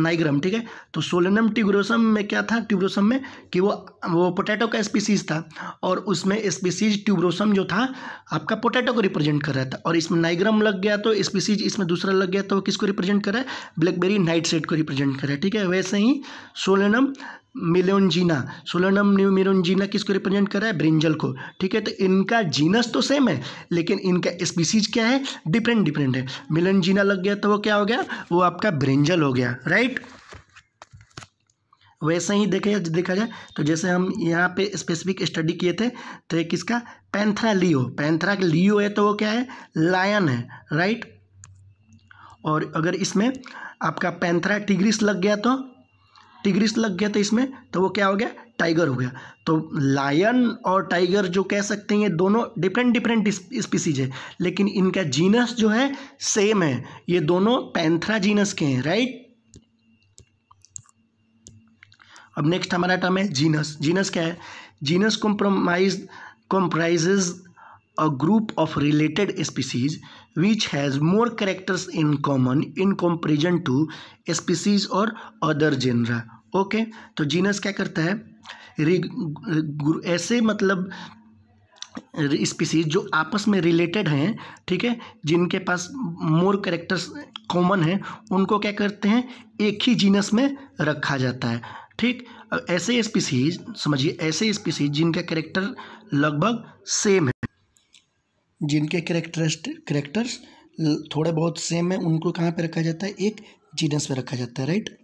नाइग्रम ठीक है तो सोलेनम ट्यूब्रोसम में क्या था ट्यूब्रोसम में कि वो वो पोटैटो का स्पीसीज था और उसमें स्पीसीज ट्यूब्रोसम जो था आपका पोटैटो को रिप्रेजेंट कर रहा था और इसमें नाइग्रम लग गया तो स्पीसीज इसमें दूसरा लग गया तो किसको रिप्रेजेंट कर रहा है ब्लैकबेरी नाइट सेट को रिप्रेजेंट कर रहा है ठीक है वैसे ही सोलेनम मिलोनजीना सोलनम किस किसको रिप्रेजेंट कर रहा है ब्रिंजल को ठीक है तो इनका जीनस तो सेम है लेकिन इनका स्पीसीज क्या है डिफरेंट डिफरेंट है मिलोनजीना लग गया तो वो क्या हो गया वो आपका ब्रिंजल हो गया राइट वैसे ही देखे देखा जाए तो जैसे हम यहाँ पे स्पेसिफिक स्टडी किए थे तो ये किसका पैंथरा लियो पैंथरा लियो है तो वो क्या है लायन है राइट और अगर इसमें आपका पैंथरा टिग्रिस लग गया तो टिग्रिस लग गया था इसमें तो वो क्या हो गया टाइगर हो गया तो लायन और टाइगर जो कह सकते हैं ये दोनों डिफरेंट डिफरेंट स्पीसीज है लेकिन इनका जीनस जो है सेम है ये दोनों पैंथरा जीनस के हैं राइट अब नेक्स्ट हमारा टर्म है जीनस जीनस क्या है genus compromise comprises a group of related species which has more characters in common in comparison to species or other genre okay okay? तो जीनस क्या करता है ऐसे मतलब स्पीसीज जो आपस में रिलेटेड हैं ठीक है जिनके पास मोर करेक्टर्स कॉमन हैं उनको क्या करते हैं एक ही जीनस में रखा जाता है ठीक ऐसे स्पीसीज समझिए ऐसे स्पीसीज जिनका करेक्टर लगभग सेम है जिनके करेक्टरिस्ट करेक्टर्स थोड़े बहुत सेम है उनको कहाँ पे रखा जाता है एक जीनस पर रखा जाता है right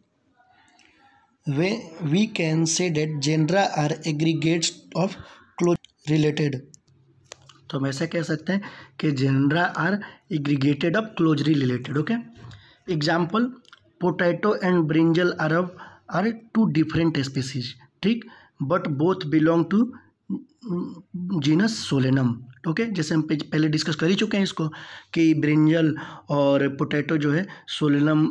way we can say that genera are aggregates of close related तो हम ऐसा कह सकते हैं कि genera are aggregated of closely related okay example potato and brinjal अरब आर टू डिफरेंट स्पीसीज ठीक but both belong to genus Solanum okay जैसे हम पहले डिस्कस कर ही चुके हैं इसको कि ब्रिंजल और पोटैटो जो है सोलेनम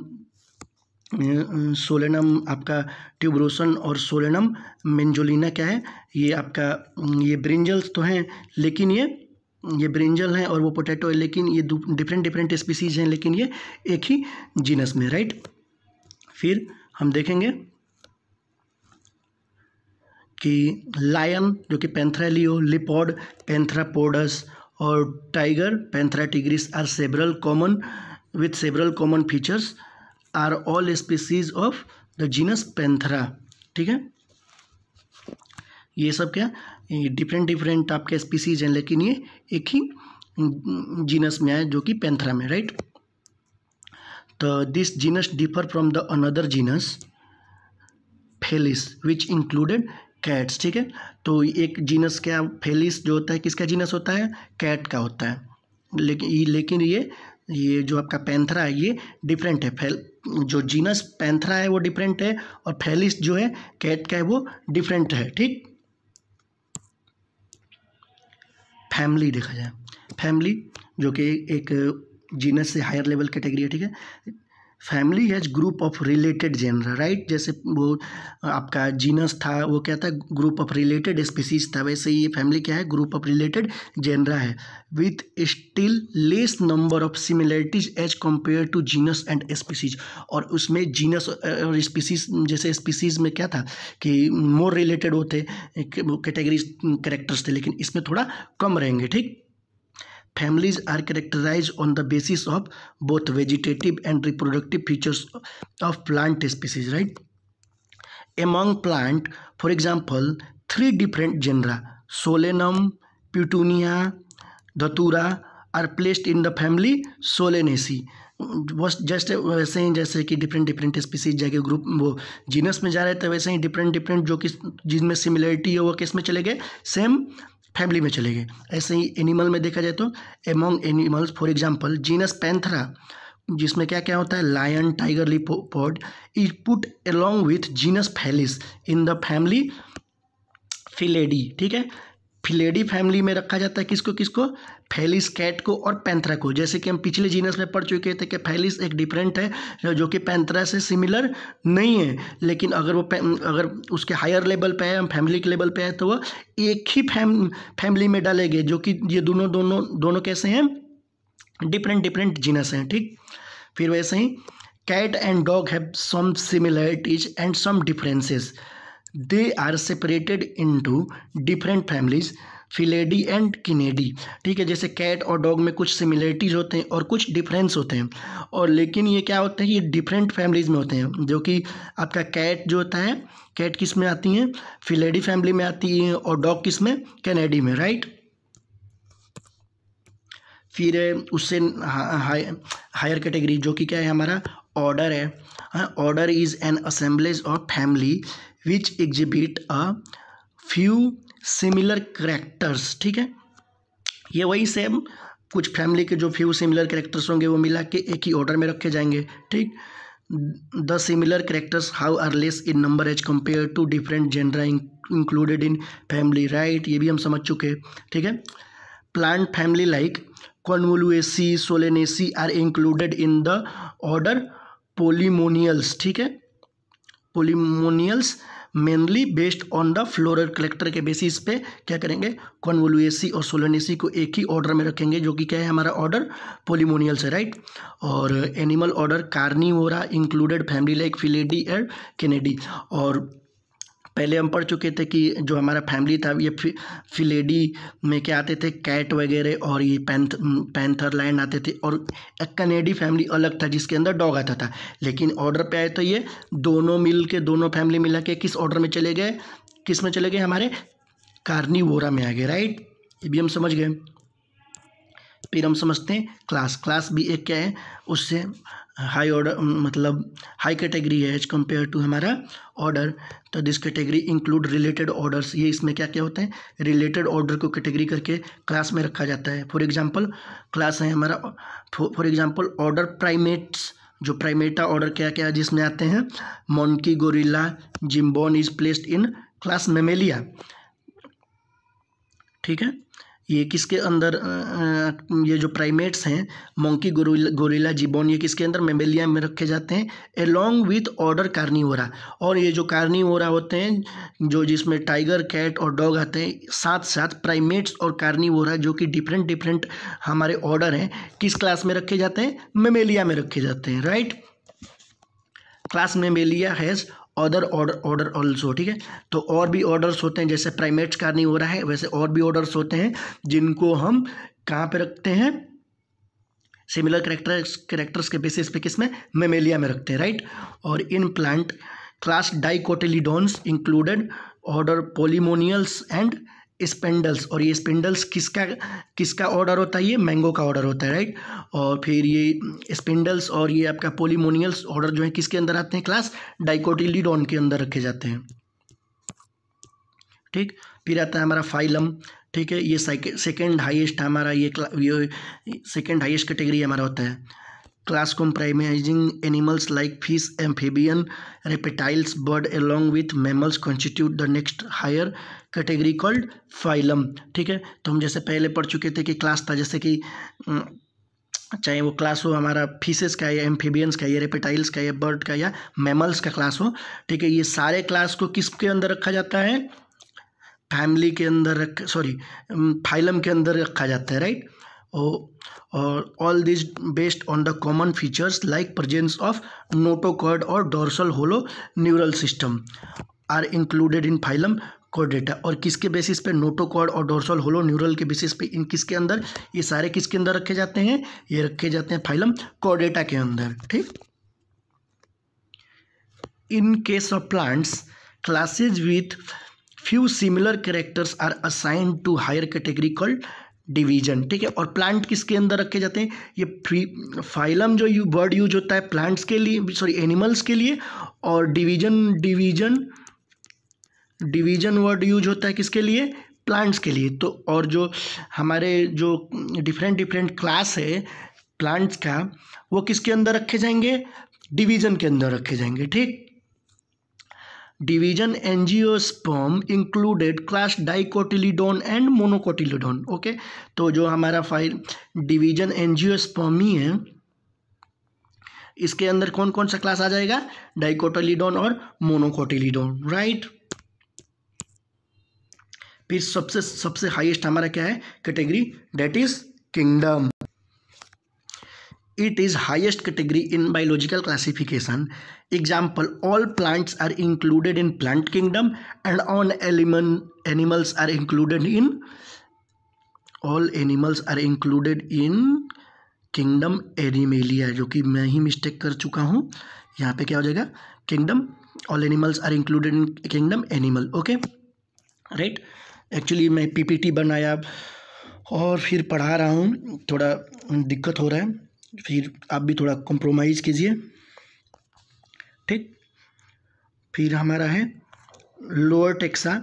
सोलेनम अं, आपका ट्यूबरोसन और सोलेनम मेंजोलिना क्या है ये आपका ये ब्रिंजल्स तो हैं लेकिन ये ये ब्रिंजल हैं और वो पोटैटो है लेकिन ये डिफरेंट डिफरेंट स्पीसीज हैं लेकिन ये एक ही जीनस में राइट फिर हम देखेंगे कि लायन जो कि लियो लिपॉड पेंथ्रापोडस और tiger Panthera tigris are several common with several common features are all species of the genus Panthera ठीक है ये सब क्या डिफरेंट डिफरेंट आपके स्पीसीज हैं लेकिन ये एक ही जीनस में है जो कि पेंथ्रा में राइट तो this genus differ from the another genus Felis which included cats ठीक है तो एक जीनस क्या फेलिस जो होता है किसका जीनस होता है कैट का होता है लेकिन लेकिन ये ये जो आपका पैंथरा है ये डिफरेंट है फेल जो जीनस पैंथरा है वो डिफरेंट है और फैलिस जो है कैट का है वो डिफरेंट है ठीक फैमिली देखा जाए फैमिली जो कि एक जीनस से हायर लेवल कैटेगरी है ठीक है family has group of related genera right जैसे वो आपका जीनस था वो क्या था ग्रुप ऑफ रिलेटेड स्पीसीज था वैसे ये फैमिली क्या है ग्रुप ऑफ रिलेटेड जेनरा है with still less number of similarities as compare to genus and species और उसमें जीनस और स्पीसीज जैसे स्पीसीज में क्या था कि मोर रिलेटेड होते कैटेगरीज कैरेक्टर्स थे लेकिन इसमें थोड़ा कम रहेंगे ठीक families are characterized on the basis of both vegetative and reproductive features of plant species right among plant for example three different genera solanum petunia dhatura are placed in the family solanaceae बस just वैसे ही जैसे कि different different species जाके group वो genus में जा रहे थे वैसे ही डिफरेंट डिफरेंट जो कि जिनमें सिमिलरिटी है वो किस में चले गए सेम फैमिली में चले गए ऐसे ही एनिमल में देखा जाए तो among animals for example genus Panthera जिसमें क्या क्या होता है lion tiger leopard is put along with genus Felis in the family Felidae ठीक है फिलेडी फैमिली में रखा जाता है किसको किसको फैलिस कैट को और पैंथरा को जैसे कि हम पिछले जीनस में पढ़ चुके थे कि फैलिस एक डिफरेंट है जो कि पैंथरा से सिमिलर नहीं है लेकिन अगर वो अगर उसके हायर लेवल पे है हम फैमिली के लेवल पे है तो वह एक ही फैम फैमिली में डालेंगे जो कि ये दोनों दोनों दोनों कैसे हैं डिफरेंट डिफरेंट जीनस हैं ठीक फिर वैसे ही cat and dog have some similarities and some differences they are separated to different families Felidae and Canidae ठीक है जैसे कैट और डॉग में कुछ सिमिलरिटीज़ होते हैं और कुछ डिफरेंस होते हैं और लेकिन ये क्या होता है ये डिफरेंट फैमिलीज़ में होते हैं जो कि आपका कैट जो होता है कैट किस में आती हैं फिलेडी फैमिली में आती हैं और डॉग किस में कैनेडी में राइट फिर उससे हायर हायर कैटेगरी जो कि क्या है हमारा ऑर्डर है हाँ, order is an assemblage of family which exhibit a few similar characters ठीक है ये वही सेम कुछ फैमिली के जो फ्यू सिमिलर करेक्टर्स होंगे वो मिला के एक ही ऑर्डर में रखे जाएंगे ठीक the similar characters how are less in number as compare to different gender included in family right ये भी हम समझ चुके ठीक है plant family like Convolvulaceae Solanaceae are included in the order Polemoniales ठीक है Polemoniales mainly based on the floral collector के बेसिस पे क्या करेंगे कॉन्वोलुएसी और सोलोनेसी को एक ही ऑर्डर में रखेंगे जो कि क्या है हमारा ऑर्डर पोलिमोनियल से राइट और एनिमल ऑर्डर कार्नी हो रहा included family like Felidae and Canidae और पहले हम पढ़ चुके थे कि जो हमारा फैमिली था ये फि, फिलेडी में क्या आते थे कैट वगैरह और ये पैंथ पैंथरलैंड आते थे और एक कनेडी फैमिली अलग था जिसके अंदर डॉग आता था लेकिन ऑर्डर पे आए तो ये दोनों मिल के दोनों फैमिली मिला के किस ऑर्डर में चले गए किस में चले गए हमारे कार्निवोरा में आ गए राइट ये भी हम समझ गए फिर हम समझते हैं क्लास क्लास भी एक क्या है उससे हाई ऑर्डर मतलब हाई कैटेगरी है एज कम्पेयर टू हमारा ऑर्डर तो this category include related orders ये इसमें क्या क्या होते हैं रिलेटेड ऑर्डर को कैटेगरी करके क्लास में रखा जाता है फॉर एग्जांपल क्लास है हमारा फॉर एग्जांपल ऑर्डर प्राइमेट्स जो प्राइमेटा ऑर्डर क्या क्या जिसमें आते हैं monkey gorilla gibbon is placed in class Mammalia ठीक है ये किसके अंदर ये जो प्राइमेट्स हैं मोंकी गोरिला जीबोन ये किसके अंदर मेमेलिया में रखे जाते हैं एलोंग विथ ऑर्डर कार्निवोरा और ये जो कार्निवोरा होते हैं जो जिसमें टाइगर कैट और डॉग आते हैं साथ साथ प्राइमेट्स और कार्निवोरा जो कि डिफरेंट डिफरेंट हमारे ऑर्डर हैं किस क्लास में रखे जाते हैं मेमेलिया में रखे जाते हैं right class Mammalia has other order order also ठीक है तो और भी ऑर्डर्स होते हैं जैसे प्राइमेट्स का नहीं हो रहा है वैसे और भी ऑर्डर्स होते हैं जिनको हम कहाँ पे रखते हैं सिमिलर करेक्टर्स करेक्टर्स के बेसिस पे किस में मेमेलिया में रखते हैं राइट और in plant class dicotyledons included order Polemoniales and Sapindales और ये स्पेंडल्स किसका किसका ऑर्डर होता है ये मैंगो का ऑर्डर होता है राइट और फिर ये स्पेंडल्स और ये आपका पोलीमोनियल्स ऑर्डर जो है किसके अंदर आते हैं क्लास डाइकोटिलीडॉन के अंदर रखे जाते हैं ठीक फिर आता है हमारा फाइलम ठीक है ये सेकेंड हाइस्ट हमारा ये ये सेकेंड हाइस्ट कैटेगरी हमारा होता है class comprising animals like fish amphibian reptiles bird along with mammals constitute the next higher category called phylum ठीक है तो हम जैसे पहले पढ़ चुके थे कि क्लास था जैसे कि चाहे वो क्लास हो हमारा फीसेस का या एम्फीबियंस का या रेपेटाइल्स का या बर्ड का या मेमल्स का क्लास हो ठीक है ये सारे क्लास को किसके अंदर रखा जाता है फैमिली के अंदर रख सॉरी फाइलम के अंदर रखा जाता है राइट और all this based on the common features like presence of notochord और dorsal hollow neural system are included in phylum Chordata और किसके बेसिस पे नोटोकॉर्ड और डोर्सल होलो न्यूरल के बेसिस पे इन किसके अंदर ये सारे किसके अंदर रखे जाते हैं ये रखे जाते हैं फाइलम कोर के अंदर ठीक in case of plants classes with few similar characters are assign to higher category called division ठीक है और प्लांट किसके अंदर रखे जाते हैं ये फ्री फाइलम जो यू बर्ड यूज होता है प्लांट्स के लिए सॉरी एनिमल्स के लिए और division division division word use होता है किसके लिए प्लांट्स के लिए तो और जो हमारे जो डिफरेंट डिफरेंट क्लास है प्लांट्स का वो किसके अंदर रखे जाएंगे डिवीजन के अंदर रखे जाएंगे ठीक division angiosperm included class dicotyledon and monocotyledon okay तो जो हमारा फाइल डिवीजन एनजियोस्पर्म ही है इसके अंदर कौन कौन सा क्लास आ जाएगा डाइकोटिलीडोन और मोनोकोटिलीडोन राइट right? फिर सबसे सबसे हाईएस्ट हमारा क्या है category that is kingdom it is highest category in biological classification example all plants are included in plant kingdom and on एलिमन animals are included in all animals are included in kingdom Animalia जो कि मैं ही mistake कर चुका हूँ यहाँ पे क्या हो जाएगा kingdom all animals are included in kingdom animal okay right actually मैं पीपीटी बनाया और फिर पढ़ा रहा हूँ थोड़ा दिक्कत हो रहा है फिर आप भी थोड़ा कॉम्प्रोमाइज़ कीजिए ठीक फिर हमारा है lower taxa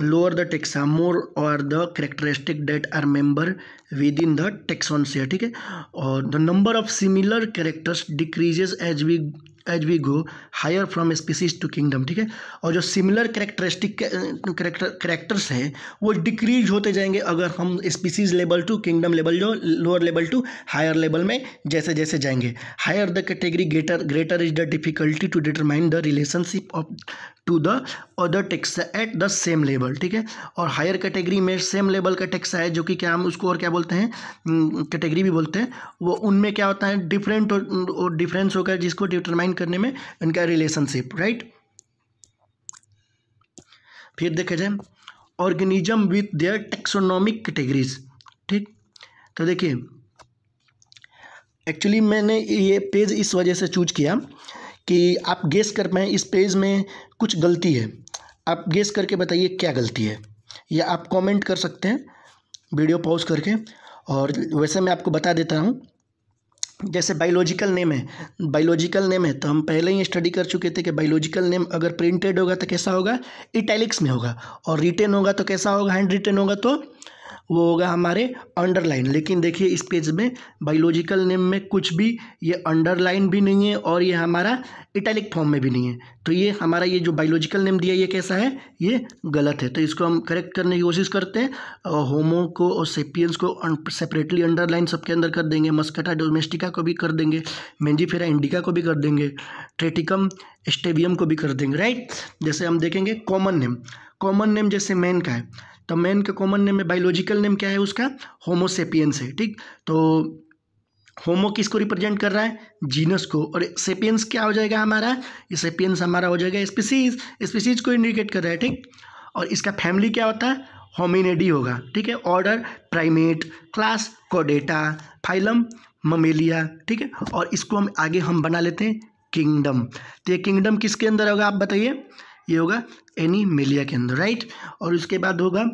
lower the taxa more और the characteristic that are member within the taxon से ठीक है और the number of similar characters decreases as we as we go higher from species to kingdom ठीक है और जो similar characteristic characters हैं वो डिक्रीज होते जाएंगे अगर हम species level to kingdom level जो lower level to higher level में जैसे जैसे जाएंगे higher the category greater greater is the difficulty to determine the relationship of to the other taxa at the same level ठीक है और higher category में same level का टैक्स है जो कि क्या हम उसको और क्या बोलते हैं कैटेगरी हम्म, भी बोलते हैं वो उनमें क्या होता है डिफरेंट और डिफरेंस होकर जिसको डिटरमाइन करने में इनका रिलेशनशिप राइट फिर देखा जाए organism with their taxonomic categories ठीक तो देखिए एक्चुअली मैंने ये पेज इस वजह से चूज किया कि आप गेस कर पाए इस पेज में कुछ गलती है आप गेस करके बताइए क्या गलती है या आप कमेंट कर सकते हैं वीडियो पॉज करके और वैसे मैं आपको बता देता हूँ जैसे बायोलॉजिकल नेम है बायोलॉजिकल नेम है तो हम पहले ही स्टडी कर चुके थे कि बायोलॉजिकल नेम अगर प्रिंटेड होगा तो कैसा होगा इटैलिक्स में होगा और रिटेन होगा तो कैसा होगा हैंड रिटेन होगा तो वो होगा हमारे अंडरलाइन लेकिन देखिए इस पेज में बायोलॉजिकल नेम में कुछ भी ये अंडरलाइन भी नहीं है और ये हमारा इटैलिक फॉर्म में भी नहीं है तो ये हमारा ये जो बायोलॉजिकल नेम दिया ये कैसा है ये गलत है तो इसको हम करेक्ट करने की कोशिश करते हैं होमो को और सेपियंस को सेपरेटली अंडरलाइन सबके अंदर कर देंगे मस्कटा डोमेस्टिका को भी कर देंगे फेरा इंडिका को भी कर देंगे ट्रेटिकम स्टेबियम को भी कर देंगे राइट जैसे हम देखेंगे कॉमन नेम कॉमन नेम जैसे मैन का है तो मैन का कॉमन नेम है बायोलॉजिकल नेम क्या है उसका होमोसेपियंस है ठीक तो होमो किसको रिप्रेजेंट कर रहा है जीनस को और सेपियंस क्या हो जाएगा हमारा ये सेपियंस हमारा हो जाएगा स्पीसीज स्पीसीज को इंडिकेट कर रहा है ठीक और इसका फैमिली क्या होता है होमिनेडी होगा ठीक है ऑर्डर प्राइमेट क्लास कोडेटा फाइलम ममेलिया ठीक है और इसको हम आगे हम बना लेते हैं किंगडम तो ये किंगडम किसके अंदर होगा आप बताइए ये होगा एनीमेलिया के अंदर राइट और उसके बाद होगा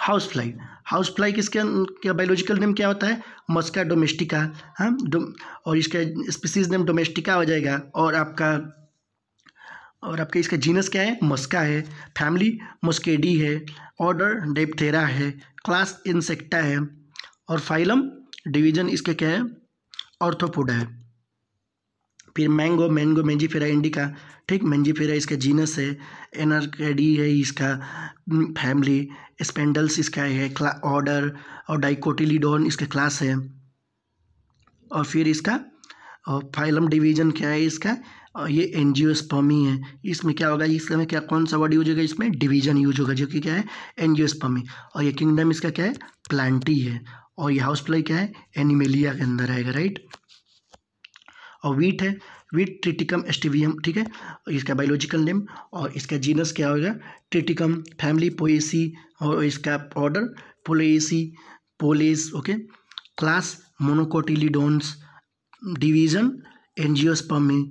हाउस फ्लाई हाउस फ्लाई किसके अं-, क्या बायोलॉजिकल नेम क्या होता है मस्का डोमेस्टिका हाँ और इसका स्पीसीज नेम डोमेस्टिका हो जाएगा और आपका और आपके इसका जीनस क्या है मस्का है फैमिली मस्केडी है ऑर्डर डेपथेरा है क्लास इंसेक्टा है और फाइलम डिवीजन इसका क्या है ऑर्थोपोडा है फिर मैंगो मैंगो फेरा इंडिका ठीक मंजीफेरा इसका जीनस है एनर्केडी है इसका फैमिली स्पेंडल्स इसका है ऑर्डर और डाइकोटिलीडोन इसका क्लास है और फिर इसका और फाइलम डिवीजन क्या है इसका और ये एनजियोस्पमी है इसमें क्या होगा इसमें क्या कौन सा वर्ड यूज होगा इसमें डिवीजन यूज होगा जो कि क्या है एनजियोस्पमी और ये किंगडम इसका क्या है प्लांटी है और ये हाउस प्लाई क्या है एनिमेलिया के अंदर आएगा राइट और वीट है वीट ट्रिटिकम एस्टिवियम ठीक है इसका बायोलॉजिकल नेम और इसका जीनस क्या होगा ट्रिटिकम फैमिली पोएसी और इसका order Poales Poales okay class monocotyledons division Angiospermae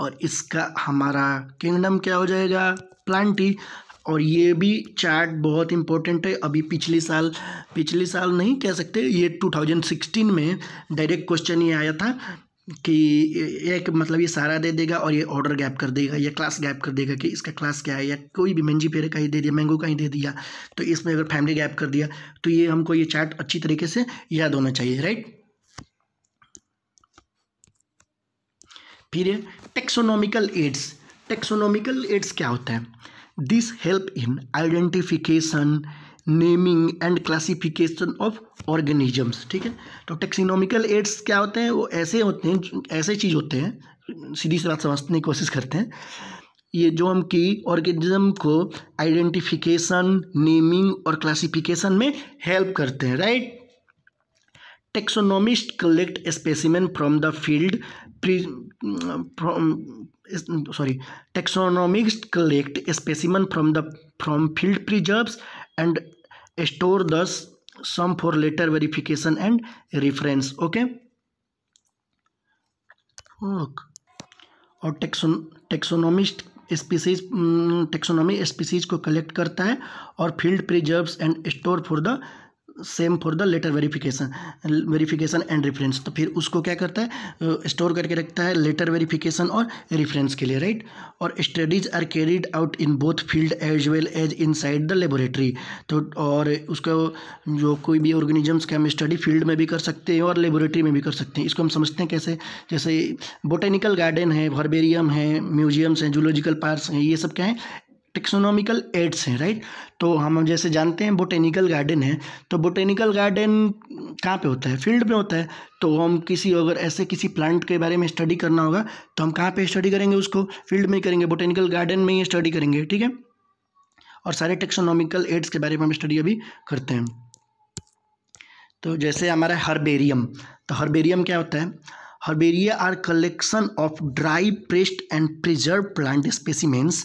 और इसका हमारा किंगडम क्या हो जाएगा प्लांटी और ये भी चार्ट बहुत इंपॉर्टेंट है अभी पिछले साल पिछले साल नहीं कह सकते ये 2016 में डायरेक्ट क्वेश्चन ये आया था कि एक मतलब ये सारा दे देगा और ये ऑर्डर गैप कर देगा या क्लास गैप कर देगा कि इसका क्लास क्या है या कोई भी मंजी पेड़ कहीं दे दिया मैंगो कहीं दे दिया तो इसमें अगर फैमिली गैप कर दिया तो ये हमको ये चार्ट अच्छी तरीके से याद होना चाहिए राइट फिर taxonomical taxonomical aids taxonomical aids क्या होता है this help in identification naming and classification of organisms ठीक है तो टेक्सिनोमिकल एड्स क्या होते हैं वो ऐसे होते हैं ऐसे चीज़ होते हैं सीधी से बात समझने की कोशिश करते हैं ये जो हम की ऑर्गेनिज्म को आइडेंटिफिकेशन नेमिंग और क्लासिफिकेशन में हेल्प करते हैं right taxonomist collect specimen from the field sorry taxonomists collect specimen from the from field preserves and store दस सम for later verification and reference okay और taxon taxonomist species taxonomy species को collect करता है और field preserves and store for the same for the later verification verification and reference तो फिर उसको क्या करता है स्टोर करके रखता है लेटर वेरीफिकेशन और रेफरेंस के लिए राइट और studies are carried out in both field as well as inside the laboratory तो और उसका जो कोई भी ऑर्गेनिजम्स का हम स्टडी फील्ड में भी कर सकते हैं और लेबोरेटरी में भी कर सकते हैं इसको हम समझते हैं कैसे जैसे बोटेनिकल गार्डन है हर्बेरियम है म्यूजियम्स हैं जूलॉजिकल पार्क हैं ये सब क्या है टेक्सोनॉमिकल एड्स हैं राइट तो हम जैसे जानते हैं बोटेनिकल गार्डन है तो बोटेनिकल गार्डन कहाँ पे होता है फील्ड में होता है तो हम किसी अगर ऐसे किसी प्लांट के बारे में स्टडी करना होगा तो हम कहाँ पे स्टडी करेंगे उसको फील्ड में ही करेंगे बोटेनिकल गार्डन में ही स्टडी करेंगे ठीक है और सारे टेक्सोनॉमिकल एड्स के बारे में हम स्टडी अभी करते हैं तो जैसे हमारा हर्बेरियम तो हर्बेरियम क्या होता है herbaria are collection of dry pressed and preserve plant specimens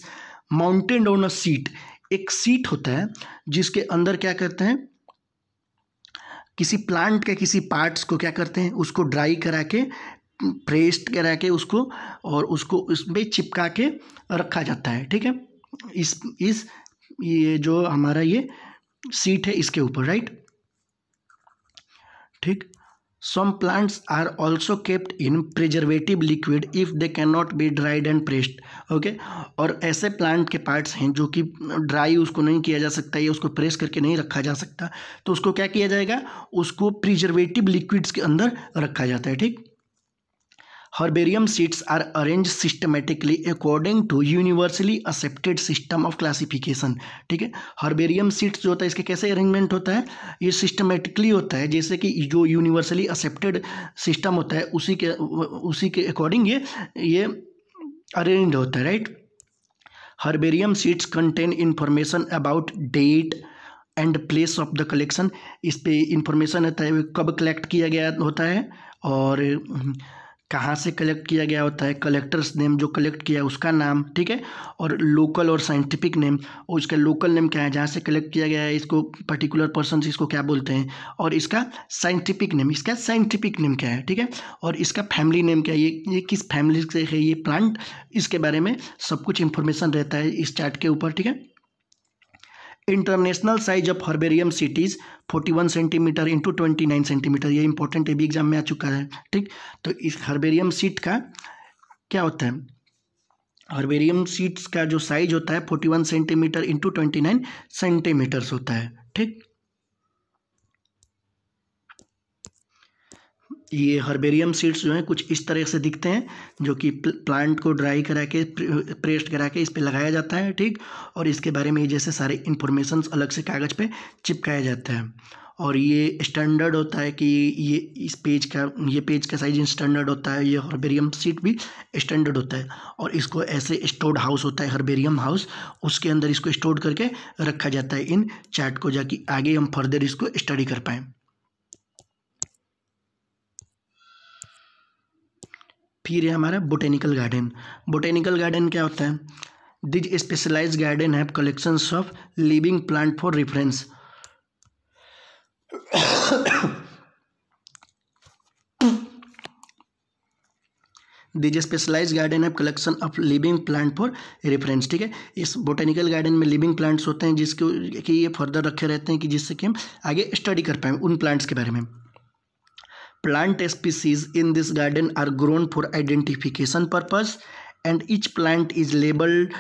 mounted on a sheet एक सीट होता है जिसके अंदर क्या करते हैं किसी प्लांट के किसी पार्ट्स को क्या करते हैं उसको ड्राई करा के प्रेस्ड करा के उसको और उसको उसमें चिपका के रखा जाता है ठीक है इस इस ये जो हमारा ये सीट है इसके ऊपर राइट ठीक Some plants are also kept in preservative liquid if they cannot be dried and pressed. Okay okay? और ऐसे प्लांट के पार्ट्स हैं जो कि ड्राई उसको नहीं किया जा सकता या उसको प्रेस करके नहीं रखा जा सकता तो उसको क्या किया जाएगा उसको प्रिजर्वेटिव लिक्विड्स के अंदर रखा जाता है ठीक herbarium seeds are arrange systematically according to universally accepted system of classification ठीक है हर्बेरियम सीड्स जो होता है इसके कैसे अरेंजमेंट होता है ये सिस्टमेटिकली होता है जैसे कि जो यूनिवर्सली एक्सेप्टेड सिस्टम होता है उसी के उसी के अकॉर्डिंग ये ये अरेंज होता है right herbarium sheets contain information about date and place of the collection इस पर इंफॉर्मेशन रहता है कब कलेक्ट किया गया होता है और कहाँ से कलेक्ट किया गया होता है कलेक्टर्स नेम जो कलेक्ट किया है उसका नाम ठीक है और लोकल और साइंटिफिक नेम और इसका लोकल नेम क्या है जहाँ से कलेक्ट किया गया है इसको पर्टिकुलर पर्सन इसको क्या बोलते हैं और इसका साइंटिफिक नेम इसका साइंटिफिक नेम क्या है ठीक है और इसका फैमिली नेम क्या है ये ये किस फैमिली से है ये प्लांट इसके बारे में सब कुछ इंफॉर्मेशन रहता है इस चार्ट के ऊपर ठीक है international size of herbarium sheets 41 centimetre into twenty nine centimetre ये इंपॉर्टेंट है भी एग्जाम में आ चुका है ठीक तो इस हर्बेरियम सीट का क्या होता है हर्बेरियम सीट्स का जो साइज होता है 41 centimetre into twenty nine centimetres होता है ठीक ये हर्बेरियम सीड्स जो हैं कुछ इस तरह से दिखते हैं जो कि प्लांट को ड्राई करा के प्रेस्ड करा के इस पर लगाया जाता है ठीक और इसके बारे में जैसे सारे इन्फॉर्मेशन अलग से कागज़ पर चिपकाया जाता है और ये स्टैंडर्ड होता है कि ये इस पेज का ये पेज का साइज स्टैंडर्ड होता है ये हर्बेरियम सीट भी स्टैंडर्ड होता है और इसको ऐसे स्टोर्ड हाउस होता है हर्बेरियम हाउस उसके अंदर इसको स्टोर करके रखा जाता है इन चार्ट को जाकि आगे हम फर्दर इसको स्टडी कर पाएँ फिर है हमारा बोटेनिकल गार्डन बोटेनिकल गार्डन क्या होता है these specialise garden have collection of living plant for reference these specialise garden है collection of living plant for reference ठीक है इस बोटेनिकल गार्डन में लिविंग प्लांट्स होते हैं जिसके कि ये फर्दर रखे रहते हैं कि जिससे कि हम आगे स्टडी कर पाएँ उन प्लांट्स के बारे में Plant species in this garden are grown for identification purpose and each plant is labeled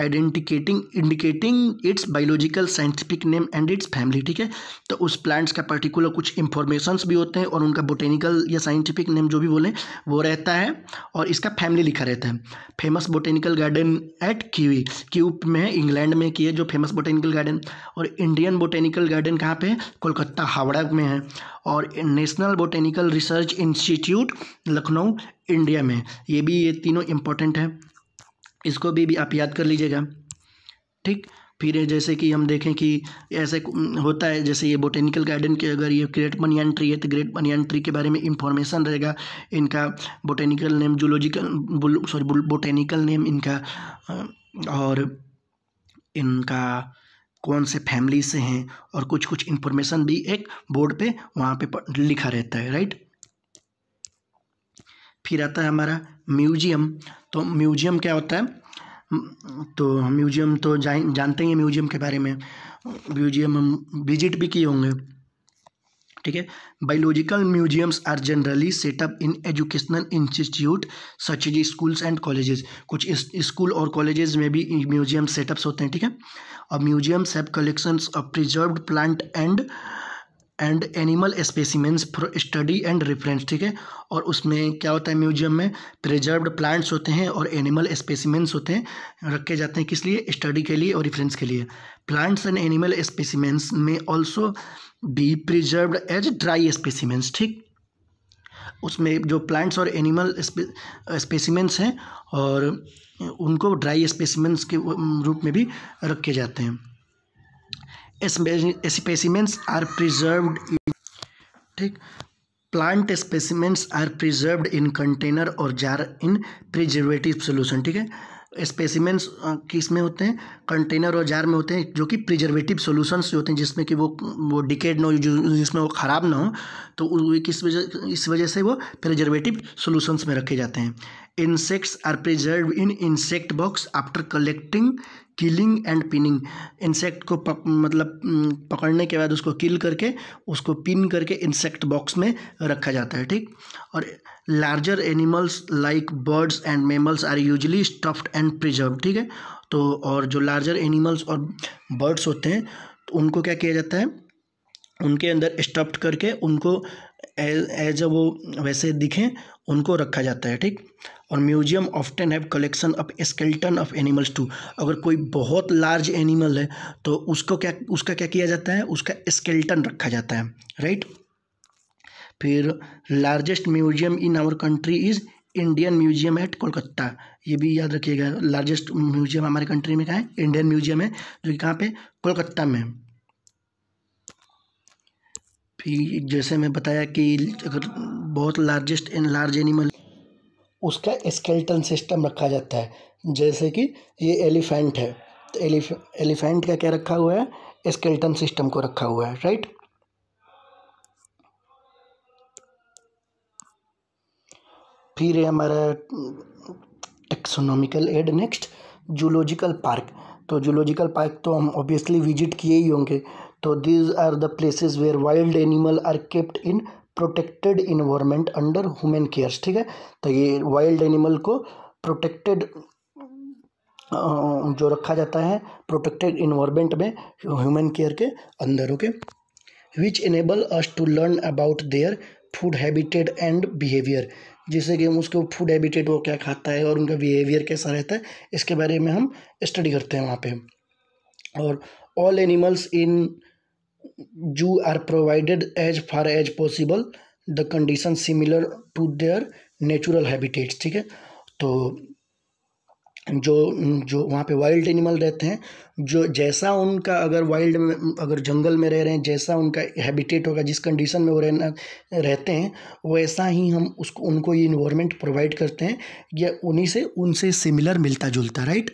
identicating indicating its biological scientific name and its family ठीक है तो उस प्लांट्स का पर्टिकुलर कुछ इंफॉर्मेशंस भी होते हैं और उनका बोटेनिकल या साइंटिफिक नेम जो भी बोलें वो रहता है और इसका फैमिली लिखा रहता है famous botanical garden at Kew क्यूब में इंग्लैंड में की है जो फेमस बोटेनिकल गार्डन और इंडियन बोटेनिकल गार्डन कहाँ पे कोलकाता हावड़ा में है और National Botanical Research Institute Lucknow India में ये भी ये तीनों इम्पोर्टेंट हैं इसको भी, भी आप याद कर लीजिएगा ठीक फिर जैसे कि हम देखें कि ऐसे होता है जैसे ये बोटेनिकल गार्डन के अगर ये ग्रेट बनियान ट्री है तो ग्रेट बनियान ट्री के बारे में इंफॉर्मेशन रहेगा इनका botanical name zoological sorry botanical name इनका और इनका कौन से फैमिली से हैं और कुछ कुछ इन्फॉर्मेशन भी एक बोर्ड पे वहाँ पे लिखा रहता है राइट फिर आता है हमारा म्यूजियम तो म्यूजियम क्या होता है तो म्यूजियम तो जानते ही म्यूजियम के बारे में म्यूजियम हम विजिट भी किए होंगे ठीक है biological museums are generally setup in educational institute such as schools and colleges कुछ स्कूल और कॉलेजेस में भी म्यूजियम सेटअप्स होते हैं ठीक है और museums have collections of preserved plant and and animal specimens for study and reference ठीक है और उसमें क्या होता है म्यूजियम में प्रिजर्व्ड प्लांट्स होते हैं और एनिमल स्पेसिमेंट्स होते हैं रखे जाते हैं किस लिए स्टडी के लिए और रेफरेंस के लिए plants and animal specimens may also be preserve as dry specimens ठीक उसमें जो प्लांट्स और एनिमल स्पेसीमेंट्स हैं और उनको ड्राई स्पेसीमेंट्स के रूप में भी रखे जाते हैं स्पेसीमेंट्स आर प्रिजर्व्ड ठीक plant specimens are preserved in container और जार इन प्रिजर्वेटिव सोल्यूशन ठीक है स्पेसिमेंट्स किस में होते हैं कंटेनर और जार में होते हैं जो कि प्रिजर्वेटिव सोल्यूशंस जो होते हैं जिसमें कि वो वो डिकेड ना हो जिसमें वो ख़राब ना हो तो किस वजह इस वजह से वो प्रिजर्वेटिव सोल्यूशंस में रखे जाते हैं insects are preserve in insect box after collecting killing and pinning insect को पक, मतलब पकड़ने के बाद उसको किल करके उसको पिन करके इंसेक्ट बॉक्स में रखा जाता है ठीक और larger animals like birds and mammals are usually stuffed and preserve ठीक है तो और जो लार्जर एनिमल्स और बर्ड्स होते हैं तो उनको क्या किया जाता है उनके अंदर स्टफ्ड करके उनको एज ए वो वैसे दिखें उनको रखा जाता है ठीक और museum often have collection of skeleton of animals too अगर कोई बहुत लार्ज एनिमल है तो उसको क्या उसका क्या किया जाता है उसका स्केल्टन रखा जाता है राइट फिर largest museum in our country is Indian Museum at Kolkata ये भी याद रखिएगा लार्जेस्ट म्यूजियम हमारे कंट्री में कहाँ है इंडियन म्यूजियम है जो कि कहाँ पे कोलकाता में है कि जैसे मैं बताया कि अगर बहुत लार्जेस्ट एंड लार्ज एनिमल उसका स्केल्टन सिस्टम रखा जाता है जैसे कि ये एलिफेंट है तो एलिफ एलिफेंट का क्या रखा हुआ है स्केल्टन सिस्टम को रखा हुआ है राइट फिर है हमारा taxonomical aid next zoological park तो जूलॉजिकल पार्क तो हम ऑब्वियसली विजिट किए ही होंगे तो these are the places where wild animal are kept in protected environment under human cares ठीक है तो ये वाइल्ड एनिमल को प्रोटेक्टेड अं, जो रखा जाता है प्रोटेक्टेड इन्वायरमेंट में ह्यूमन केयर के अंदर okay which enable us to learn about their food habitat and behaviour जिससे कि हम उसको फूड हैबिटेट वो क्या खाता है और उनका बिहेवियर कैसा रहता है इसके बारे में हम स्टडी करते हैं वहाँ पे और all animals in you are provided as far as possible the condition similar to their natural habitats ठीक है तो जो जो वहाँ पे वाइल्ड एनिमल रहते हैं जो जैसा उनका अगर वाइल्ड में अगर जंगल में रह रहे हैं जैसा उनका हैबिटेट होगा जिस कंडीशन में वो रहना रहते हैं वैसा ही हम उसको उनको ये इन्वायरमेंट प्रोवाइड करते हैं या उन्हीं से उनसे सिमिलर मिलता जुलता राइट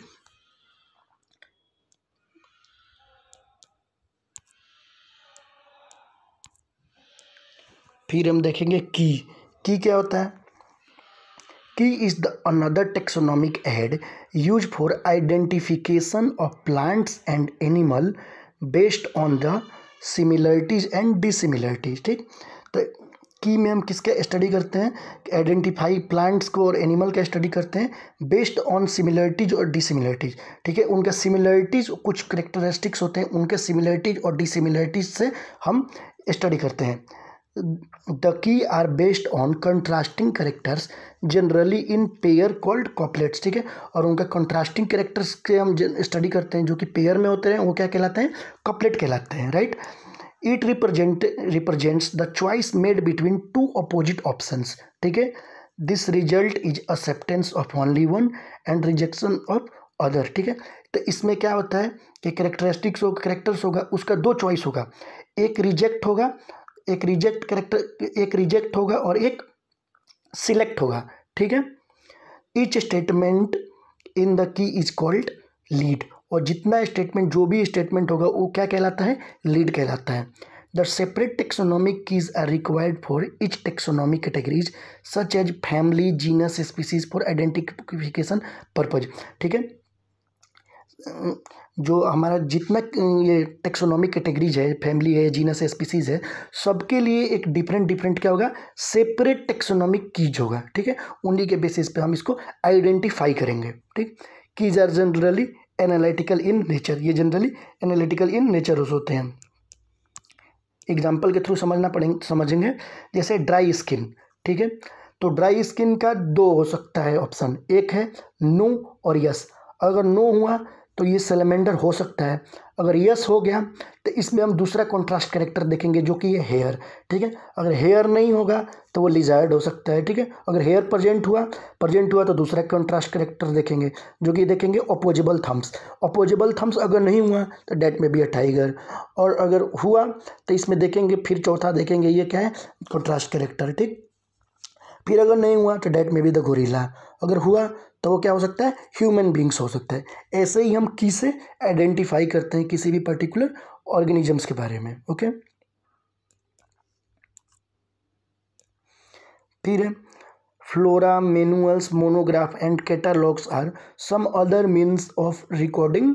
फिर हम देखेंगे की की क्या होता है key is the another taxonomic aid use for identification of plants and animal based on the similarities and dissimilarities ठीक तो की में हम किसका स्टडी करते हैं आइडेंटिफाई प्लांट्स को और एनिमल का स्टडी करते हैं बेस्ड ऑन सिमिलरिटीज और डिसिमिलरिटीज ठीक है उनका सिमिलरिटीज कुछ करेक्टरिस्टिक्स होते हैं उनके सिमिलरिटीज और डिसिमिलरिटीज से हम स्टडी करते हैं the key are based on contrasting characters generally in pair called couplets ठीक है और उनका कंट्रास्टिंग करेक्टर्स के हम स्टडी करते हैं जो कि पेयर में होते हैं वो क्या कहलाते हैं कॉपलेट कहलाते हैं right it represent represents the choice made between two opposite option ठीक है this result is acceptance of only one and rejection of other ठीक है तो इसमें क्या होता है कि करेक्टरिस्टिक्स होगा करेक्टर्स होगा उसका दो चॉइस होगा एक रिजेक्ट होगा एक रिजेक्ट करेक्टर एक रिजेक्ट होगा और एक सिलेक्ट होगा ठीक है each statement in the key is called lead और जितना स्टेटमेंट जो भी स्टेटमेंट होगा वो क्या कहलाता है लीड कहलाता है the separate taxonomic keys are required for each taxonomic categories such as family genus species for identification purpose ठीक है जो हमारा जितना ये टेक्सोनॉमिक कैटेगरीज है फैमिली है जीनस है स्पीसीज है सबके लिए एक डिफरेंट डिफरेंट क्या होगा सेपरेट टेक्सोनॉमिक कीज होगा ठीक है उन्हीं के बेसिस पे हम इसको आइडेंटिफाई करेंगे ठीक keys are generally analytical in nature ये जनरली एनालिटिकल इन नेचर होते हैं एग्जाम्पल के थ्रू समझना पड़ेंगे समझेंगे जैसे ड्राई स्किन ठीक है तो ड्राई स्किन का दो हो सकता है ऑप्शन एक है नो और यस अगर नो हुआ तो ये सेलेमेंडर हो सकता है अगर यस हो गया तो इसमें हम दूसरा कॉन्ट्रास्ट करेक्टर देखेंगे जो कि ये हेयर ठीक है अगर हेयर नहीं होगा तो वो लिजायर्ड हो सकता है ठीक है अगर हेयर प्रजेंट हुआ प्रजेंट हुआ तो दूसरा कॉन्ट्रास्ट करेक्टर देखेंगे जो कि देखेंगे अपोजेबल थम्स अपोजेबल थम्स अगर नहीं हुआ तो डेट में बी अ टाइगर और अगर हुआ तो इसमें देखेंगे फिर चौथा देखेंगे ये क्या है कॉन्ट्रास्ट करेक्टर ठीक फिर अगर नहीं हुआ तो डेट में बी द गोरीला अगर हुआ तो वो क्या हो सकता है ह्यूमन बींग्स हो सकता है ऐसे ही हम किसे आइडेंटिफाई करते हैं किसी भी पर्टिकुलर ऑर्गेनिजम्स के बारे में ओके फिर flora manuals monograph and catalogs are some other means of recording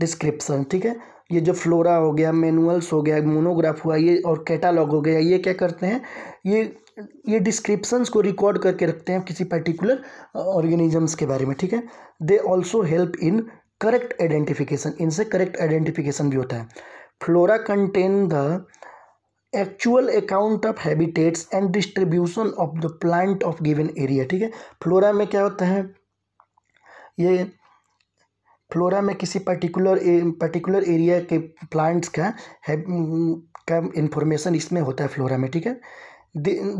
description ठीक है ये जो फ्लोरा हो गया मैनुअल्स हो गया मोनोग्राफ हुआ ये और कैटालॉग हो गया ये क्या करते हैं ये ये डिस्क्रिप्शंस को रिकॉर्ड करके रखते हैं किसी पर्टिकुलर ऑर्गेनिजम्स के बारे में ठीक है they also help in correct identification इनसे करेक्ट आइडेंटिफिकेशन भी होता है flora contain the actual account of habitats and distribution of the plant of given area ठीक है फ्लोरा में क्या होता है ये फ्लोरा में किसी पर्टिकुलर पर्टिकुलर एरिया के प्लांट्स का है का इन्फॉर्मेशन इसमें होता है फ्लोरा में ठीक है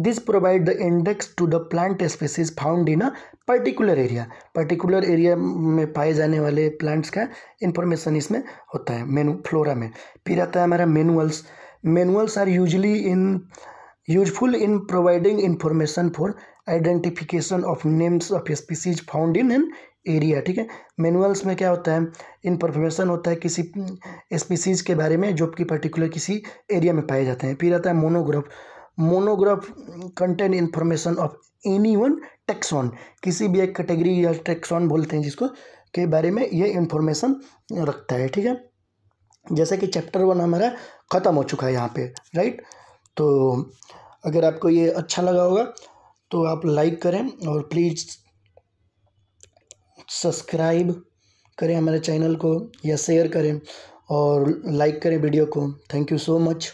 this provide the index to the plant species found in a particular area particular area में पाए जाने वाले प्लांट्स का इंफॉर्मेशन इसमें होता है मेनू फ्लोरा में फिर आता है हमारा manuals manuals are usually in useful in providing information for identification of names of species found in an area ठीक है मैनुअल्स में क्या होता है इनफॉर्मेशन होता है किसी स्पीसीज के बारे में जो कि पर्टिकुलर किसी एरिया में पाए जाते हैं फिर आता है monograph monograph content information of any one taxon किसी भी एक कैटेगरी या टेक्सॉन बोलते हैं जिसको के बारे में ये इन्फॉर्मेशन रखता है ठीक है जैसे कि चैप्टर वन हमारा ख़त्म हो चुका है यहाँ पे राइट तो अगर आपको ये अच्छा लगा होगा तो आप लाइक करें और प्लीज़ सब्सक्राइब करें हमारे चैनल को या शेयर करें और लाइक करें वीडियो को थैंक यू सो मच